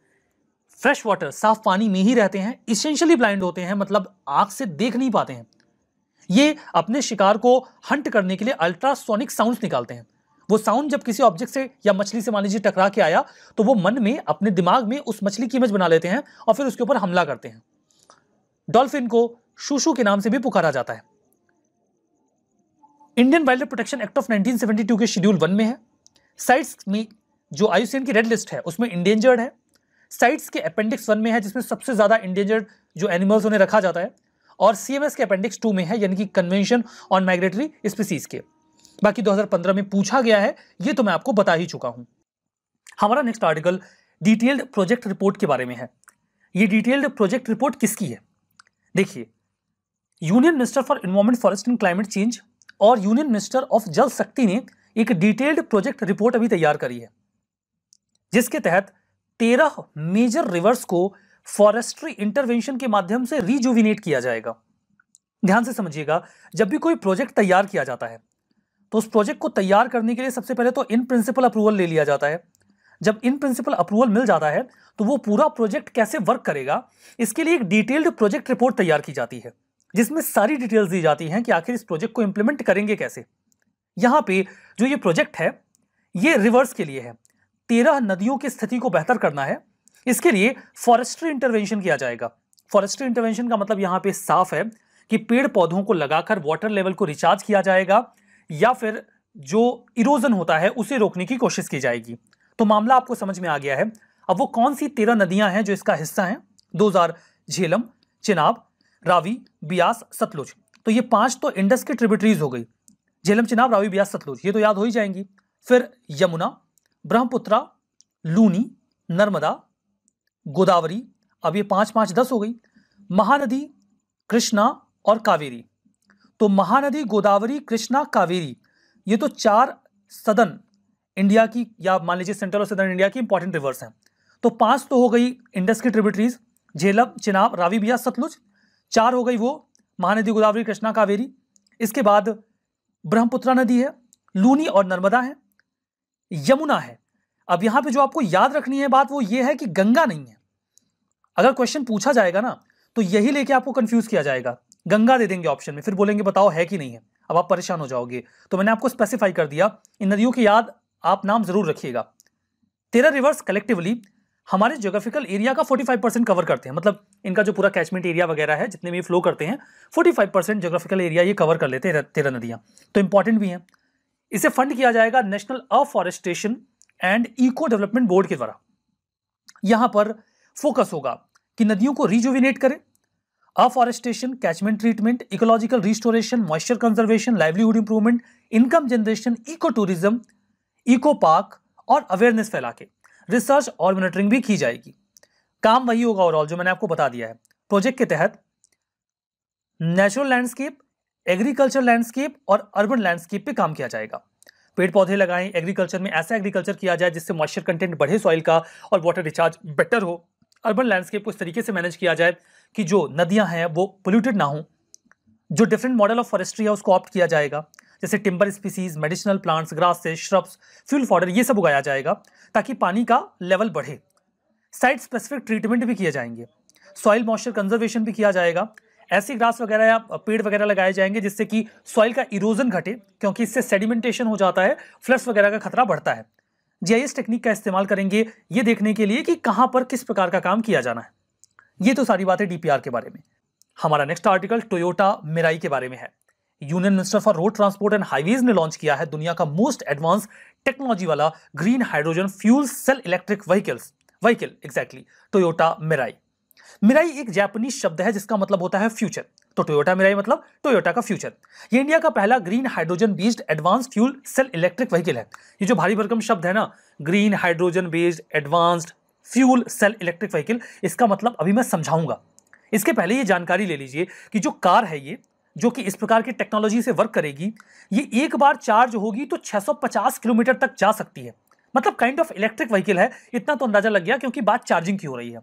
फ्रेश वाटर साफ पानी में ही रहते हैं इसेंशियली ब्लाइंड होते हैं मतलब आंख से देख नहीं पाते हैं ये अपने शिकार को हंट करने के लिए अल्ट्रासोनिक साउंड निकालते हैं वो साउंड जब किसी ऑब्जेक्ट से या मछली से मान लीजिए टकरा के आया तो वो मन में अपने दिमाग में उस मछली की इमेज बना लेते हैं और फिर उसके ऊपर हमला करते हैं डॉल्फिन को शूशू के नाम से भी पुकारा जाता है Indian wild protection act of 1972 के शेड्यूल वन में है साइट्स में जो आयुसीएन की रेड लिस्ट है उसमें इंडेंजर्ड है साइट्स के अपेंडिक्स वन में है जिसमें सबसे ज़्यादा इंडेंजर्ड जो एनिमल्स उन्हें रखा जाता है और सी के अपेंडिक्स टू में है यानी कि कन्वेंशन ऑन माइग्रेटरी स्पीसीज के बाकी 2015 में पूछा गया है ये तो मैं आपको बता ही चुका हूँ हमारा next article detailed project report के बारे में है ये डिटेल्ड प्रोजेक्ट रिपोर्ट किसकी है देखिए union minister for environment forest and climate change और union minister of Jal Shakti ने एक डिटेल्ड प्रोजेक्ट रिपोर्ट अभी तैयार करी है जिसके तहत तेरह मेजर रिवर्स को फॉरेस्ट्री इंटरवेंशन के माध्यम से रिजुविनेट किया जाएगा ध्यान से समझिएगा जब भी कोई प्रोजेक्ट तैयार किया जाता है तो उस प्रोजेक्ट को तैयार करने के लिए सबसे पहले तो इन प्रिंसिपल अप्रूवल ले लिया जाता है जब इन प्रिंसिपल अप्रूवल मिल जाता है तो वो पूरा प्रोजेक्ट कैसे वर्क करेगा इसके लिए एक डिटेल्ड प्रोजेक्ट रिपोर्ट तैयार की जाती है जिसमें सारी डिटेल्स दी जाती हैं कि आखिर इस प्रोजेक्ट को इंप्लीमेंट करेंगे कैसे यहाँ पे जो ये प्रोजेक्ट है ये रिवर्स के लिए है तेरह नदियों की स्थिति को बेहतर करना है इसके लिए फॉरेस्ट्री इंटरवेंशन किया जाएगा फॉरेस्ट्री इंटरवेंशन का मतलब यहाँ पे साफ है कि पेड़ पौधों को लगाकर वाटर लेवल को रिचार्ज किया जाएगा या फिर जो इरोजन होता है उसे रोकने की कोशिश की जाएगी तो मामला आपको समझ में आ गया है अब वो कौन सी तेरह नदियां हैं जो इसका हिस्सा हैं हजार झेलम चिनाब रावी बियास सतलुज तो ये पांच तो इंडस की ट्रिब्यूटरीज हो गई झेलम चिनाब रावी ब्यास सतलुज ये तो याद हो ही जाएंगी फिर यमुना ब्रह्मपुत्रा लूनी नर्मदा गोदावरी अब ये पाँच पाँच दस हो गई महानदी कृष्णा और कावेरी तो महानदी गोदावरी कृष्णा कावेरी ये तो चार सदन इंडिया की या मान लीजिए सेंट्रल और सदर्न इंडिया की इंपॉर्टेंट रिवर्स हैं तो पांच तो हो गई इंडस की ट्रिब्यूटरीज झेलम चिनाब रावी बिया सतलुज चार हो गई वो महानदी गोदावरी कृष्णा कावेरी इसके बाद ब्रह्मपुत्र नदी है लूनी और नर्मदा है यमुना है अब यहां पे जो आपको याद रखनी है बात वो ये है कि गंगा नहीं है अगर क्वेश्चन पूछा जाएगा ना तो यही लेके आपको कंफ्यूज किया जाएगा गंगा दे देंगे ऑप्शन में फिर बोलेंगे बताओ है कि नहीं है अब आप परेशान हो जाओगे तो मैंने आपको स्पेसिफाई कर दिया इन नदियों की याद आप नाम जरूर रखिएगा तेरह रिवर्स कलेक्टिवली हमारे जोग्राफिकल एरिया का 45 परसेंट कवर करते हैं मतलब इनका जो पूरा कैचमेंट एरिया वगैरह है जितने भी फ्लो करते हैं 45 परसेंट जोग्राफिकल एरिया ये कवर कर लेते हैं तेरह नदियाँ तो इंपॉर्टेंट भी हैं इसे फंड किया जाएगा national afforestation and eco development board के द्वारा यहाँ पर फोकस होगा कि नदियों को रिजुविनेट करें afforestation catchment treatment ecological restoration moisture conservation livelihood improvement income generation eco tourism eco park और अवेयरनेस फैला के रिसर्च और मॉनिटरिंग भी की जाएगी काम वही होगा ओवरऑल जो मैंने आपको बता दिया है प्रोजेक्ट के तहत नेचुरल लैंडस्केप एग्रीकल्चर लैंडस्केप और अर्बन लैंडस्केप पे काम किया जाएगा पेड़ पौधे लगाएं एग्रीकल्चर में ऐसा एग्रीकल्चर किया जाए जिससे मॉइस्चर कंटेंट बढ़े सॉइल का और वाटर रिचार्ज बेटर हो अर्बन लैंडस्केप को इस तरीके से मैनेज किया जाए कि जो नदियां हैं वो पोल्यूटेड ना हों जो डिफरेंट मॉडल ऑफ फॉरेस्ट्री है उसको ऑप्ट किया जाएगा जैसे timber species medicinal plants grasses shrubs fuel fodder ये सब उगाया जाएगा ताकि पानी का लेवल बढ़े साइट स्पेसिफिक ट्रीटमेंट भी किए जाएंगे सॉइल मॉइस्चर कंजर्वेशन भी किया जाएगा ऐसी ग्रास वगैरह या पेड़ वगैरह लगाए जाएंगे जिससे कि सॉइल का इरोजन घटे क्योंकि इससे सेडिमेंटेशन हो जाता है फ्लड्स वगैरह का खतरा बढ़ता है जी टेक्निक का इस्तेमाल करेंगे ये देखने के लिए कि कहाँ पर किस प्रकार का काम किया जाना है ये तो सारी बात है डीपीआर के बारे में हमारा नेक्स्ट आर्टिकल टोयोटा मिराई के बारे में है union minister for road transport and highways ने लॉन्च किया है दुनिया का मोस्ट एडवांस टेक्नोलॉजी वाला green hydrogen fuel cell electric vehicles vehicle exactly Toyota Mirai Mirai एक जापानी शब्द है जिसका मतलब होता है फ्यूचर तो टोयोटा मिराई मतलब टोयोटा का फ्यूचर ये इंडिया का पहला green hydrogen based advance fuel cell electric vehicle है ये जो भारी भरकम शब्द है ना green hydrogen based advanced fuel cell electric vehicle इसका मतलब अभी मैं समझाऊंगा इसके पहले ये जानकारी ले लीजिए कि जो कार है ये जो कि इस प्रकार की टेक्नोलॉजी से वर्क करेगी ये एक बार चार्ज होगी तो 650 किलोमीटर तक जा सकती है मतलब काइंड ऑफ इलेक्ट्रिक व्हीकल है इतना तो अंदाज़ा लग गया क्योंकि बात चार्जिंग की हो रही है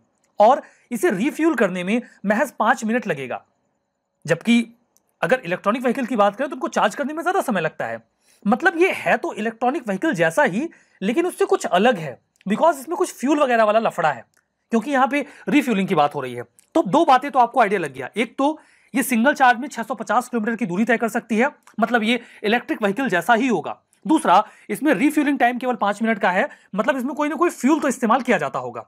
और इसे रिफ्यूल करने में महज पाँच मिनट लगेगा जबकि अगर इलेक्ट्रॉनिक व्हीकल की बात करें तो उनको चार्ज करने में ज़्यादा समय लगता है मतलब ये है तो इलेक्ट्रॉनिक व्हीकल जैसा ही लेकिन उससे कुछ अलग है बिकॉज इसमें कुछ फ्यूल वगैरह वाला लफड़ा है क्योंकि यहाँ पे रिफ्यूलिंग की बात हो रही है तो दो बातें तो आपको आइडिया लग गया एक तो ये सिंगल चार्ज में 650 किलोमीटर की दूरी तय कर सकती है मतलब ये इलेक्ट्रिक व्हीकल जैसा ही होगा दूसरा इसमें रीफ्यूलिंग टाइम केवल पांच मिनट का है मतलब इसमें कोई ना कोई फ्यूल तो इस्तेमाल किया जाता होगा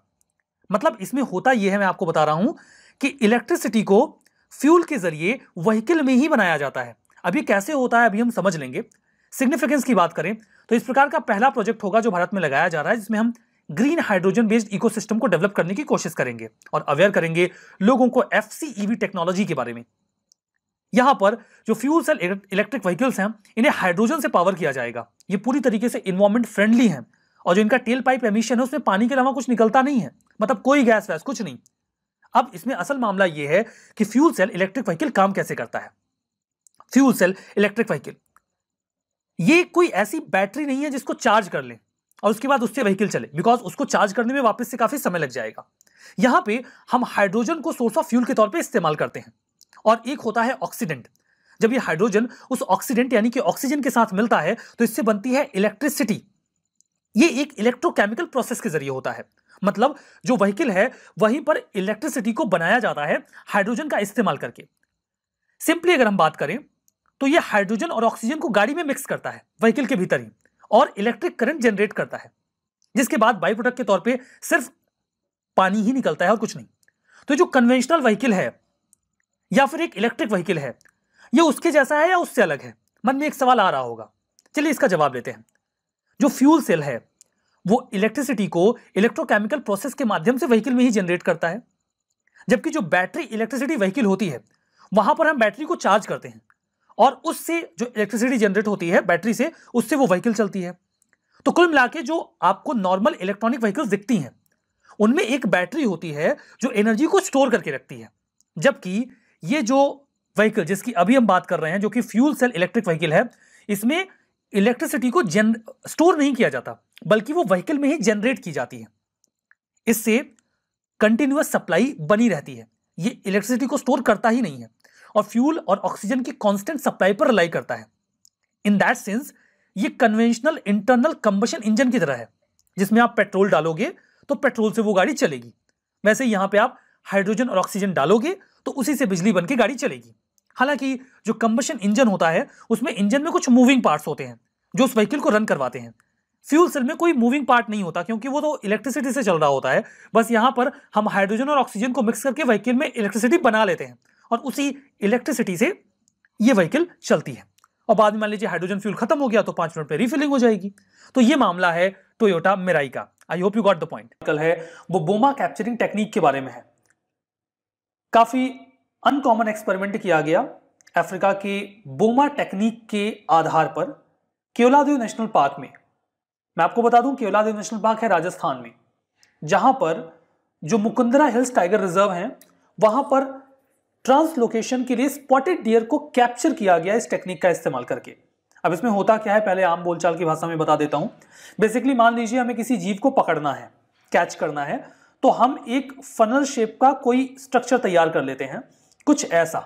मतलब इसमें होता यह है मैं आपको बता रहा हूं कि इलेक्ट्रिसिटी को फ्यूल के जरिए व्हीकल में ही बनाया जाता है अभी कैसे होता है अभी हम समझ लेंगे सिग्निफिकेंस की बात करें तो इस प्रकार का पहला प्रोजेक्ट होगा जो भारत में लगाया जा रहा है जिसमें हम ग्रीन हाइड्रोजन बेस्ड इकोसिस्टम को डेवलप करने की कोशिश करेंगे और अवेयर करेंगे लोगों को एफ e टेक्नोलॉजी के बारे में यहां पर जो फ्यूल सेल इलेक्ट्रिक व्हीकल्स हैं इन्हें हाइड्रोजन से पावर किया जाएगा ये पूरी तरीके से इन्वायरमेंट फ्रेंडली हैं और जो इनका टेल पाइप एमिशन है उसमें पानी के अलावा कुछ निकलता नहीं है मतलब कोई गैस वैस कुछ नहीं अब इसमें असल मामला यह है कि फ्यूल सेल इलेक्ट्रिक व्हीकल काम कैसे करता है फ्यूल सेल इलेक्ट्रिक व्हीकल ये कोई ऐसी बैटरी नहीं है जिसको चार्ज कर लें और उसके बाद उससे व्हीकल चले बिकॉज उसको चार्ज करने में वापस से काफ़ी समय लग जाएगा यहाँ पे हम हाइड्रोजन को सोर्स ऑफ फ्यूल के तौर पे इस्तेमाल करते हैं और एक होता है ऑक्सीडेंट जब ये हाइड्रोजन उस ऑक्सीडेंट यानी कि ऑक्सीजन के साथ मिलता है तो इससे बनती है इलेक्ट्रिसिटी ये एक इलेक्ट्रोकेमिकल प्रोसेस के जरिए होता है मतलब जो व्हीकल है वहीं पर इलेक्ट्रिसिटी को बनाया जाता है हाइड्रोजन का इस्तेमाल करके सिंपली अगर हम बात करें तो ये हाइड्रोजन और ऑक्सीजन को गाड़ी में मिक्स करता है व्हीकल के भीतर ही और इलेक्ट्रिक करंट जनरेट करता है जिसके बाद बाई प्रोडक्ट के तौर पे सिर्फ पानी ही निकलता है और कुछ नहीं तो जो कन्वेंशनल व्हीकल है या फिर एक इलेक्ट्रिक व्हीकल है ये उसके जैसा है या उससे अलग है मन में एक सवाल आ रहा होगा चलिए इसका जवाब लेते हैं जो फ्यूल सेल है वो इलेक्ट्रिसिटी को इलेक्ट्रोकेमिकल प्रोसेस के माध्यम से व्हीकल में ही जनरेट करता है जबकि जो बैटरी इलेक्ट्रिसिटी व्हीकल होती है वहां पर हम बैटरी को चार्ज करते हैं और उससे जो इलेक्ट्रिसिटी जनरेट होती है बैटरी से उससे वो व्हीकल चलती है तो कुल मिला जो आपको नॉर्मल इलेक्ट्रॉनिक व्हीकल्स दिखती हैं उनमें एक बैटरी होती है जो एनर्जी को स्टोर करके रखती है जबकि ये जो व्हीकल जिसकी अभी हम बात कर रहे हैं जो कि फ्यूल सेल इलेक्ट्रिक व्हीकल है इसमें इलेक्ट्रिसिटी को जन स्टोर नहीं किया जाता बल्कि वो व्हीकल में ही जनरेट की जाती है इससे कंटिन्यूस सप्लाई बनी रहती है ये इलेक्ट्रिसिटी को स्टोर करता ही नहीं है और फ्यूल और ऑक्सीजन की कांस्टेंट सप्लाई पर रिलाई करता है इन दैट सेंस ये कन्वेंशनल इंटरनल कंबशन इंजन की तरह है जिसमें आप पेट्रोल डालोगे तो पेट्रोल से वो गाड़ी चलेगी वैसे यहाँ पे आप हाइड्रोजन और ऑक्सीजन डालोगे तो उसी से बिजली बन के गाड़ी चलेगी हालांकि जो कंबशन इंजन होता है उसमें इंजन में कुछ मूविंग पार्ट्स होते हैं जो उस व्हीकल को रन करवाते हैं फ्यूल सेल में कोई मूविंग पार्ट नहीं होता क्योंकि वो तो इलेक्ट्रिसिटी से चल रहा होता है बस यहाँ पर हम हाइड्रोजन और ऑक्सीजन को मिक्स करके व्हीकल में इलेक्ट्रिसिटी बना लेते हैं और उसी इलेक्ट्रिसिटी से ये व्हीकल चलती है और बाद में मान लीजिए हाइड्रोजन फ्यूल खत्म हो गया तो पांच मिनट पर रिफिलिंग हो जाएगी तो ये मामला है टोयोटा मेराई का I hope you got the point कल है वो बोमा कैप्चरिंग टेक्निक के बारे में है काफी अनकॉमन एक्सपेरिमेंट किया गया अफ्रीका के बोमा टेक्निक के आधार पर केवलादेव नेशनल पार्क में मैं आपको बता दूं केवलादेव नेशनल पार्क है राजस्थान में जहां पर जो मुकुंदरा हिल्स टाइगर रिजर्व हैं वहां पर ट्रांसलोकेशन के लिए स्पॉटेड डियर को कैप्चर किया गया इस टेक्निक का इस्तेमाल करके अब इसमें होता क्या है पहले आम बोलचाल की भाषा में बता देता हूं बेसिकली मान लीजिए हमें किसी जीव को पकड़ना है कैच करना है तो हम एक फनल शेप का कोई स्ट्रक्चर तैयार कर लेते हैं कुछ ऐसा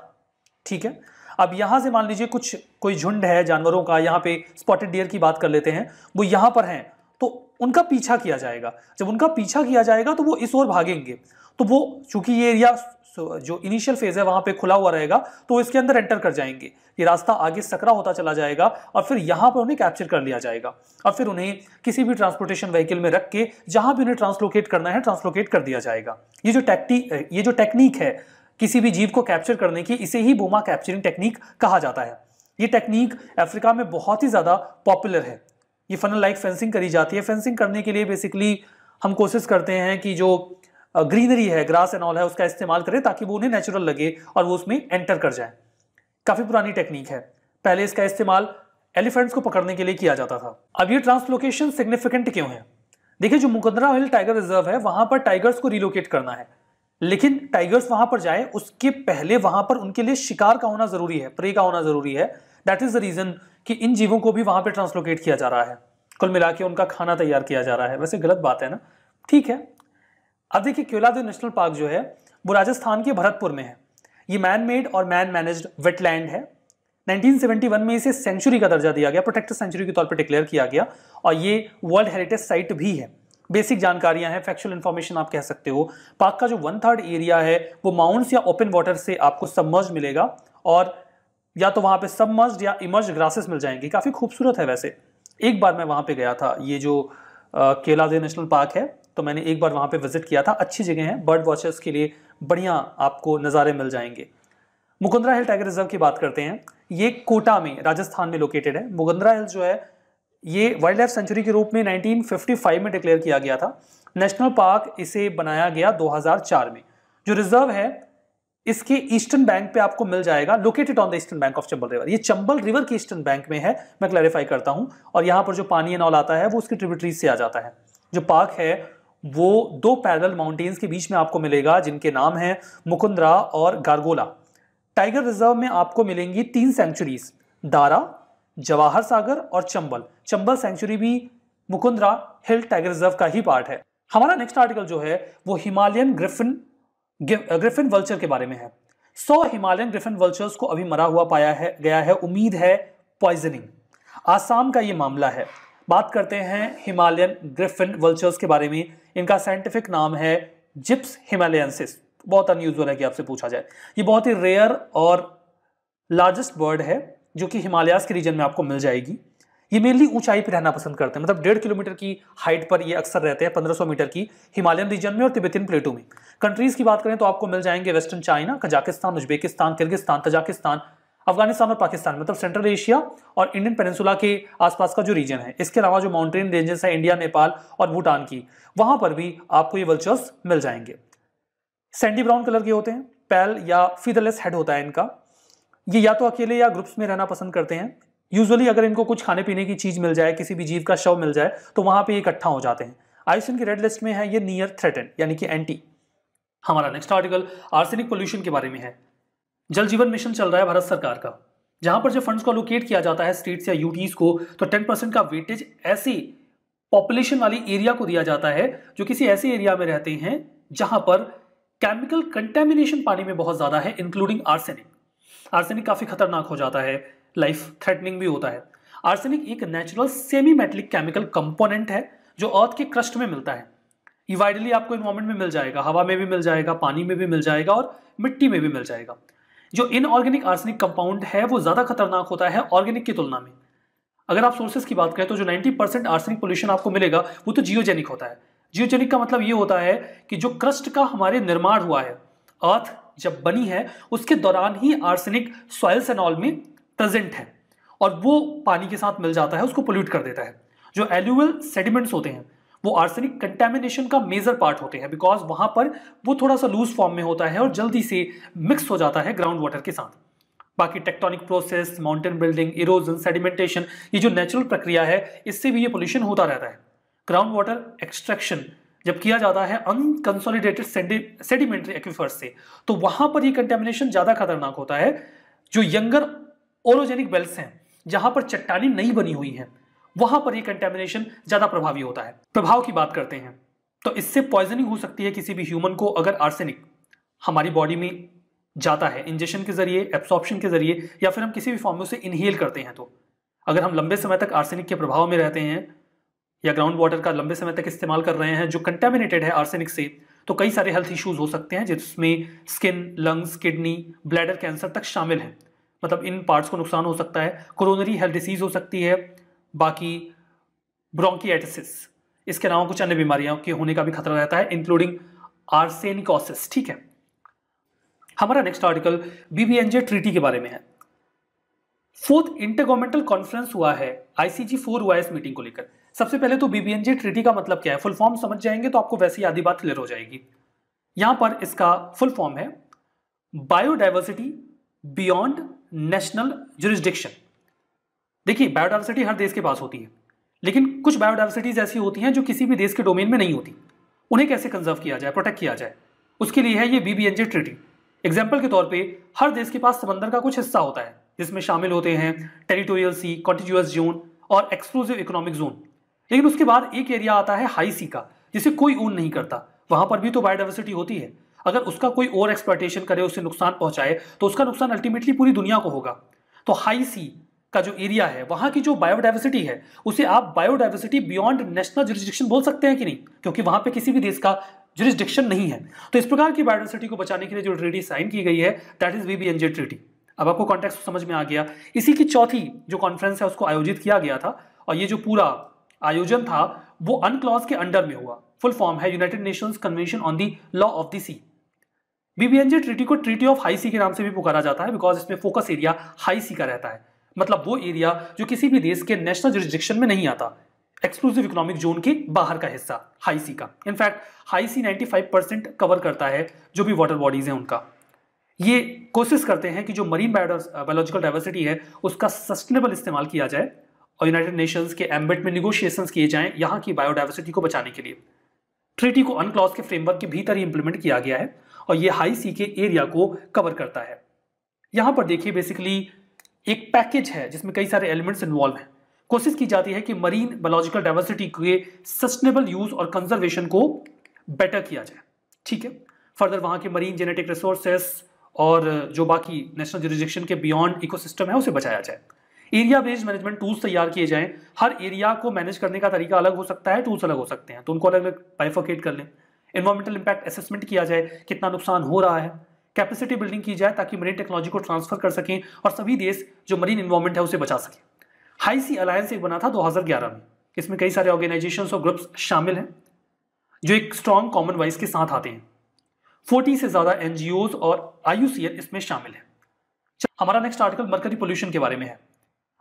ठीक है अब यहां से मान लीजिए कुछ कोई झुंड है जानवरों का यहाँ पे स्पॉटेड डियर की बात कर लेते हैं वो यहां पर हैं तो उनका पीछा किया जाएगा जब उनका पीछा किया जाएगा तो वो इस ओर भागेंगे तो वो चूंकि ये एरिया सो जो इनिशियल फेज है वहां पे खुला हुआ रहेगा तो इसके अंदर एंटर कर जाएंगे ये रास्ता आगे सकरा होता चला जाएगा और फिर यहां पर उन्हें कैप्चर कर लिया जाएगा और फिर उन्हें किसी भी ट्रांसपोर्टेशन व्हीकल में रख के जहां भी उन्हें ट्रांसलोकेट करना है ट्रांसलोकेट कर दिया जाएगा ये जो टेक्निक ये जो टेक्निक है किसी भी जीव को कैप्चर करने की इसे ही बोमा कैप्चरिंग टेक्निक कहा जाता है ये टेक्निक अफ्रीका में बहुत ही ज़्यादा पॉपुलर है ये फनल लाइक फेंसिंग करी जाती है फेंसिंग करने के लिए बेसिकली हम कोशिश करते हैं कि जो ग्रीनरी है ग्रास एंड ऑल है उसका इस्तेमाल करें ताकि वो उन्हें नेचुरल लगे और वो उसमें एंटर कर जाए काफ़ी पुरानी टेक्निक है पहले इसका इस्तेमाल एलिफेंट्स को पकड़ने के लिए किया जाता था अब ये ट्रांसलोकेशन सिग्निफिकेंट क्यों है देखिए जो मुकंदरा हिल टाइगर रिजर्व है वहां पर टाइगर्स को रिलोकेट करना है लेकिन टाइगर्स वहां पर जाए उसके पहले वहां पर उनके लिए शिकार का होना जरूरी है प्रे का होना जरूरी है दैट इज द रीजन कि इन जीवों को भी वहां पर ट्रांसलोकेट किया जा रहा है कुल मिला के उनका खाना तैयार किया जा रहा है वैसे गलत बात है ना ठीक है अब देखिए क्योलादेव नेशनल पार्क जो है वो राजस्थान के भरतपुर में है ये मैन मेड और मैन मैनेज्ड वेटलैंड है 1971 में इसे सेंचुरी का दर्जा दिया गया प्रोटेक्टेड सेंचुरी के तौर पर डिक्लेयर किया गया और ये वर्ल्ड हेरिटेज साइट भी है बेसिक जानकारियां हैं फैक्चुअल इन्फॉर्मेशन आप कह सकते हो पार्क का जो वन थर्ड एरिया है वो माउंट्स या ओपन वाटर से आपको सबमर्ज मिलेगा और या तो वहां पे सबमर्ज या इमर्ज ग्रासेस मिल जाएंगे काफ़ी खूबसूरत है वैसे एक बार मैं वहां पे गया था ये जो केला नेशनल पार्क है तो मैंने एक बार वहाँ पे विजिट किया था अच्छी जगह है बर्ड वॉचर्स के लिए बढ़िया आपको नज़ारे मिल जाएंगे मुकुंदरा हिल टाइगर रिजर्व की बात करते हैं ये कोटा में राजस्थान में लोकेटेड है मुकुंदरा हिल जो है ये वाइल्ड लाइफ सेंचुरी के रूप में 1955 में डिक्लेयर किया गया था नेशनल पार्क इसे बनाया गया 2004 में जो रिजर्व है इसके ईस्टर्न बैंक पे आपको मिल जाएगा located on the eastern bank of Chambal river ये चंबल रिवर के ईस्टर्न बैंक में है मैं क्लैरिफाई करता हूँ और यहाँ पर जो पानी एनऑल आता है वो उसकी ट्रिब्यूटरीज से आ जाता है जो पार्क है वो दो पैरल माउंटेन्स के बीच में आपको मिलेगा जिनके नाम हैं मुकुंदरा और गारगोला टाइगर रिजर्व में आपको मिलेंगी तीन सेंचुरीज दारा जवाहर सागर और चंबल चंबल सेंचुरी भी मुकुंदरा हिल टाइगर रिजर्व का ही पार्ट है हमारा नेक्स्ट आर्टिकल जो है वो हिमालयन ग्रिफिन ग्रिफिन वल्चर के बारे में है सौ हिमालयन ग्रिफिन वल्चर्स को अभी मरा हुआ पाया है गया है उम्मीद है पॉइजनिंग आसाम का ये मामला है बात करते हैं हिमालयन ग्रिफिन वल्चर्स के बारे में इनका साइंटिफिक नाम है जिप्स हिमालयसिस बहुत अनयूजल है कि आपसे पूछा जाए ये बहुत ही रेयर और लार्जेस्ट बर्ड है जो कि हिमालयास के रीजन में आपको मिल जाएगी ये मेनली ऊंचाई पर रहना पसंद करते हैं मतलब डेढ़ किलोमीटर की हाइट पर ये अक्सर रहते हैं 1500 मीटर की हिमालयन रीजन में और तिब्बतियन प्लेटो में कंट्रीज की बात करें तो आपको मिल जाएंगे western China Kazakhstan Uzbekistan Kyrgyzstan Tajikistan Afghanistan और पाकिस्तान मतलब सेंट्रल एशिया और इंडियन पेनसुला के आसपास का जो रीजन है इसके अलावा जो माउंटेन रेंजेस है इंडिया नेपाल और भूटान की वहां पर भी आपको ये वल्चर्स मिल जाएंगे सैंडी ब्राउन कलर के होते हैं पैल या फीदरलेस हेड होता है इनका ये या तो अकेले या ग्रुप्स में रहना पसंद करते हैं यूजुअली अगर इनको कुछ खाने पीने की चीज मिल जाए किसी भी जीव का शव मिल जाए तो वहां पे इकट्ठा हो जाते हैं आयुसिन की रेड लिस्ट में है ये नियर थ्रेटन यानी कि एंटी हमारा नेक्स्ट आर्टिकल आर्सेनिक पोल्यूशन के बारे में है जल जीवन मिशन चल रहा है भारत सरकार का जहां पर जब फंड्स को अलोकेट किया जाता है स्टेट्स या यूटीज को तो टेन परसेंट का वेटेज ऐसी पॉपुलेशन वाली एरिया को दिया जाता है जो किसी ऐसे एरिया में रहते हैं जहां पर केमिकल कंटेमिनेशन पानी में बहुत ज्यादा है इंक्लूडिंग आर्सेनिक आर्सेनिक काफी खतरनाक हो जाता है लाइफ थ्रेटनिंग भी होता है आर्सेनिक एक natural semi metallic chemical component है जो अर्थ के क्रस्ट में मिलता है ये वाइडली आपको इन्वायरमेंट में मिल जाएगा हवा में भी मिल जाएगा पानी में भी मिल जाएगा और मिट्टी में भी मिल जाएगा जो इनऑर्गेनिक आर्सेनिक कंपाउंड है वो ज़्यादा खतरनाक होता है ऑर्गेनिक की तुलना में अगर आप सोर्सेस की बात करें तो जो 90 परसेंट आर्सेनिक पोल्यूशन आपको मिलेगा वो तो जियोजेनिक होता है जियोजेनिक का मतलब ये होता है कि जो क्रस्ट का हमारे निर्माण हुआ है अर्थ जब बनी है उसके दौरान ही आर्सेनिक सॉयल सेनॉल में प्रेजेंट है और वो पानी के साथ मिल जाता है उसको पोल्यूट कर देता है जो एल्यूअल सेडिमेंट्स होते हैं वो आर्सेनिक कंटेमिनेशन का मेजर पार्ट होते हैं बिकॉज वहां पर वो थोड़ा सा लूज फॉर्म में होता है और जल्दी से मिक्स हो जाता है ग्राउंड वाटर के साथ बाकी tectonic process mountain building erosion sedimentation ये जो नेचुरल प्रक्रिया है इससे भी ये पोल्यूशन होता रहता है ग्राउंड वाटर एक्सट्रैक्शन जब किया जाता है अनकंसोलिडेटेड सेडिमेंट्री एक्वीफर्स से तो वहां पर ये कंटेमिनेशन ज्यादा खतरनाक होता है जो यंगर ओरोजेनिक बेल्स हैं जहां पर चट्टानी नहीं बनी हुई है वहां पर यह कंटेमिनेशन ज्यादा प्रभावी होता है प्रभाव की बात करते हैं तो इससे पॉइजनिंग हो सकती है किसी भी ह्यूमन को अगर आर्सेनिक हमारी बॉडी में जाता है इंजेक्शन के जरिए एब्सॉर्प्शन के जरिए या फिर हम किसी भी फॉर्म में उसे इनहेल करते हैं तो अगर हम लंबे समय तक आर्सेनिक के प्रभाव में रहते हैं या ग्राउंड वाटर का लंबे समय तक इस्तेमाल कर रहे हैं जो कंटेमिनेटेड है आर्सेनिक से तो कई सारे हेल्थ इश्यूज हो सकते हैं जिसमें skin lungs kidney bladder cancer तक शामिल हैं मतलब इन पार्ट्स को नुकसान हो सकता है कोरोनरी हेल्थ डिसीज हो सकती है बाकी ब्रोंकियाटिस इसके अलावा कुछ अन्य बीमारियों के होने का भी खतरा रहता है इंक्लूडिंग आर्सेनिकोसिस ठीक है हमारा नेक्स्ट आर्टिकल बीबीएनजे ट्रीटी के बारे में है फोर्थ इंटरगवर्नमेंटल कॉन्फ्रेंस हुआ है आईसीजी फोर हुआ इस मीटिंग को लेकर सबसे पहले तो बीबीएनजे ट्रीटी का मतलब क्या है फुल फॉर्म समझ जाएंगे तो आपको वैसे ही आधी बात क्लियर हो जाएगी यहां पर इसका फुल फॉर्म है बायोडाइवर्सिटी बियॉन्ड नेशनल जुरिस्डिक्शन देखिए बायोडाइवर्सिटी हर देश के पास होती है लेकिन कुछ बायोडाइवर्सिटीज ऐसी होती हैं जो किसी भी देश के डोमेन में नहीं होती उन्हें कैसे कंजर्व किया जाए प्रोटेक्ट किया जाए उसके लिए है ये B B N J treaty example के तौर पर हर देश के पास समंदर का कुछ हिस्सा होता है जिसमें शामिल होते हैं टेरिटोरियल सी कॉन्टिन्यूस जोन और एक्सक्लूसिव इकोनॉमिक जोन लेकिन उसके बाद एक एरिया आता है हाई सी का जिसे कोई ओन नहीं करता वहां पर भी तो बायोडाइवर्सिटी होती है अगर उसका कोई ओवर एक्सप्लाइटेशन करे उसे नुकसान पहुंचाए तो उसका नुकसान अल्टीमेटली पूरी दुनिया को होगा तो हाई सी का जो एरिया है वहां की जो बायोडाइवर्सिटी है उसे आप बायोडाइवर्सिटी बियॉन्ड नेशनल जुरिस्डिक्शन बोल सकते हैं कि नहीं क्योंकि वहां पे किसी भी देश का जुरिस्डिक्शन नहीं है तो इस प्रकार की बायोडाइवर्सिटी को बचाने के लिए जो ट्रीटी साइन की गई है दैट इज वीबीएनजे ट्रीटी अब आपको कॉन्टेक्ट समझ में आ गया इसी की चौथी जो कॉन्फ्रेंस है उसको आयोजित किया गया था और ये जो पूरा आयोजन था वो अनक्लॉज के अंडर में हुआ फुल फॉर्म है United Nations convention on the law of the sea BBNJ treaty को ट्रीटी ऑफ हाई सी के नाम से भी पुकारा जाता है बिकॉज इसमें फोकस एरिया हाई सी का रहता है मतलब वो एरिया जो किसी भी देश के नेशनल जुरिस्डिक्शन में नहीं आता एक्सक्लूसिव इकोनॉमिक जोन के बाहर का हिस्सा हाई सी का in fact high sea 95 percent cover करता है जो भी वाटर बॉडीज हैं उनका ये कोशिश करते हैं कि जो मरीन बायोलॉजिकल डाइवर्सिटी है उसका सस्टेनेबल इस्तेमाल किया जाए और यूनाइटेड नेशंस के एम्बेट में निगोशिएशंस किए जाएं यहाँ की बायोडाइवर्सिटी को बचाने के लिए ट्रीटी को अनक्लॉज के फ्रेमवर्क के भीतर ही इंप्लीमेंट किया गया है और ये हाई सी के एरिया को कवर करता है यहाँ पर देखिए बेसिकली एक पैकेज है जिसमें कई सारे एलिमेंट्स इन्वॉल्व हैं कोशिश की जाती है कि मरीन बायोलॉजिकल डाइवर्सिटी के सस्टेनेबल यूज और कंजर्वेशन को बेटर किया जाए ठीक है फर्दर वहां के मरीन जेनेटिक रिसोर्सेस और जो बाकी नेशनल जुरिडिक्शन के बियॉन्ड इकोसिस्टम है उसे बचाया जाए एरिया बेस्ड मैनेजमेंट टूल्स तैयार किए जाएं हर एरिया को मैनेज करने का तरीका अलग हो सकता है टूल्स अलग हो सकते हैं तो उनको अलग अलग बाइफोकेट कर लें इन्वायरमेंटल इंपैक्ट असेसमेंट किया जाए कितना नुकसान हो रहा है कैपेसिटी बिल्डिंग की जाए ताकि मरीन टेक्नोलॉजी को ट्रांसफर कर सकें और सभी देश जो मरीन इन्वॉर्मेंट है उसे बचा सके हाई सी अलायंस एक बना था 2011 में इसमें कई सारे ऑर्गेनाइजेशन और ग्रुप्स शामिल हैं जो एक स्ट्रॉन्ग कॉमन वॉइस के साथ आते हैं फोर्टी से ज़्यादा एन और आई इसमें शामिल है हमारा नेक्स्ट आर्टिकल मरकरी पोल्यूशन के बारे में है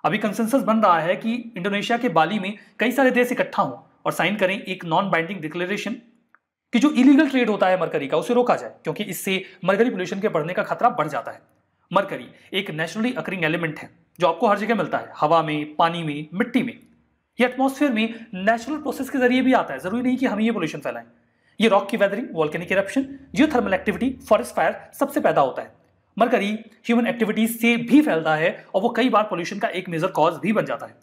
अभी कंसेंसस बन रहा है कि इंडोनेशिया के बाली में कई सारे देश इकट्ठा हों और साइन करें एक नॉन बाइंडिंग डिक्लेरेशन कि जो इलीगल ट्रेड होता है मरकरी का उसे रोका जाए क्योंकि इससे मरकरी पोल्यूशन के बढ़ने का खतरा बढ़ जाता है मरकरी एक नेचुरली अक्रिंग एलिमेंट है जो आपको हर जगह मिलता है हवा में पानी में मिट्टी में ये एटमोसफेयर में नेचुरल प्रोसेस के जरिए भी आता है जरूरी नहीं कि हम ये पोल्यूशन फैलाएं ये रॉक की weathering volcanic eruption geothermal activity forest fire सबसे पैदा होता है मरकरी ह्यूमन एक्टिविटीज से भी फैलता है और वो कई बार पोल्यूशन का एक मेजर कॉज भी बन जाता है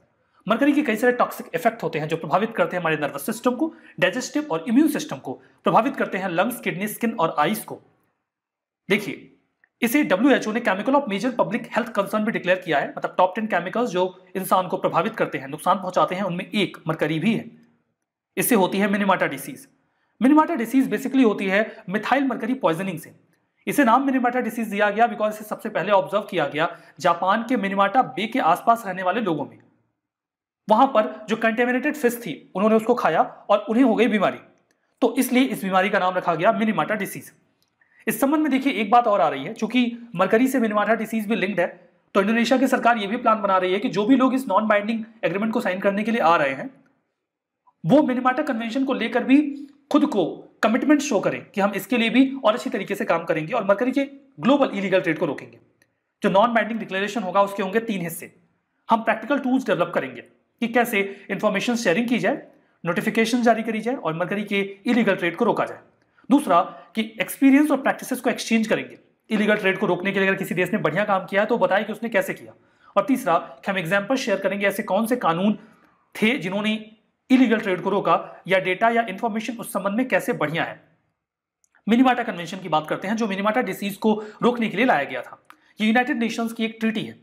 मरकरी के कई सारे टॉक्सिक इफेक्ट होते हैं जो प्रभावित करते हैं हमारे नर्वस सिस्टम को डाइजेस्टिव और इम्यून सिस्टम को प्रभावित करते हैं लंग्स किडनी स्किन और आईज को देखिए इसे डब्ल्यू एच ओ ने chemical of major public health concern भी डिक्लेयर किया है मतलब टॉप टेन केमिकल्स जो इंसान को प्रभावित करते हैं नुकसान पहुंचाते हैं उनमें एक मरकरी भी है इससे होती है Minamata disease Minamata disease basically होती है मिथाइल मरकरी पॉइजनिंग से इसे नाम मिनिमाटा डिसीज दिया गया बिकॉज इसे सबसे पहले ऑब्जर्व किया गया जापान के मिनिमाटा बे के आसपास रहने वाले लोगों में वहां पर जो कंटेमिनेटेड फिश थी उन्होंने उसको खाया और उन्हें हो गई बीमारी तो इसलिए इस बीमारी का नाम रखा गया मिनिमाटा डिसीज इस संबंध में देखिए एक बात और आ रही है चूंकि मरकरी से मिनीमाटा डिसीज भी लिंक्ड है तो इंडोनेशिया की सरकार यह भी प्लान बना रही है कि जो भी लोग इस नॉन बाइंडिंग एग्रीमेंट को साइन करने के लिए आ रहे हैं वो मिनिमाटा कन्वेंशन को लेकर भी खुद को कमिटमेंट शो करें कि हम इसके लिए भी और अच्छी तरीके से काम करेंगे और मरकरी के ग्लोबल इलीगल ट्रेड को रोकेंगे जो नॉन बाइंडिंग डिक्लेरेशन होगा उसके होंगे तीन हिस्से हम प्रैक्टिकल टूल्स डेवलप करेंगे कि कैसे इंफॉर्मेशन शेयरिंग की जाए नोटिफिकेशन जारी करी जाए और मरकरी के इलीगल ट्रेड को रोका जाए दूसरा कि एक्सपीरियंस और प्रैक्टिसेस को एक्सचेंज करेंगे इलीगल ट्रेड को रोकने के लिए अगर किसी देश ने बढ़िया काम किया तो बताए कि उसने कैसे किया और तीसरा कि हम एग्जाम्पल शेयर करेंगे ऐसे कौन से कानून थे जिन्होंने इलीगल ट्रेड को रोका या डेटा या इंफॉर्मेशन उस संबंध में कैसे बढ़िया है मिनीमाटा कन्वेंशन की बात करते हैं जो मिनीमाटा डिसीज को रोकने के लिए लाया गया था ये यूनाइटेड नेशंस की एक ट्रीटी है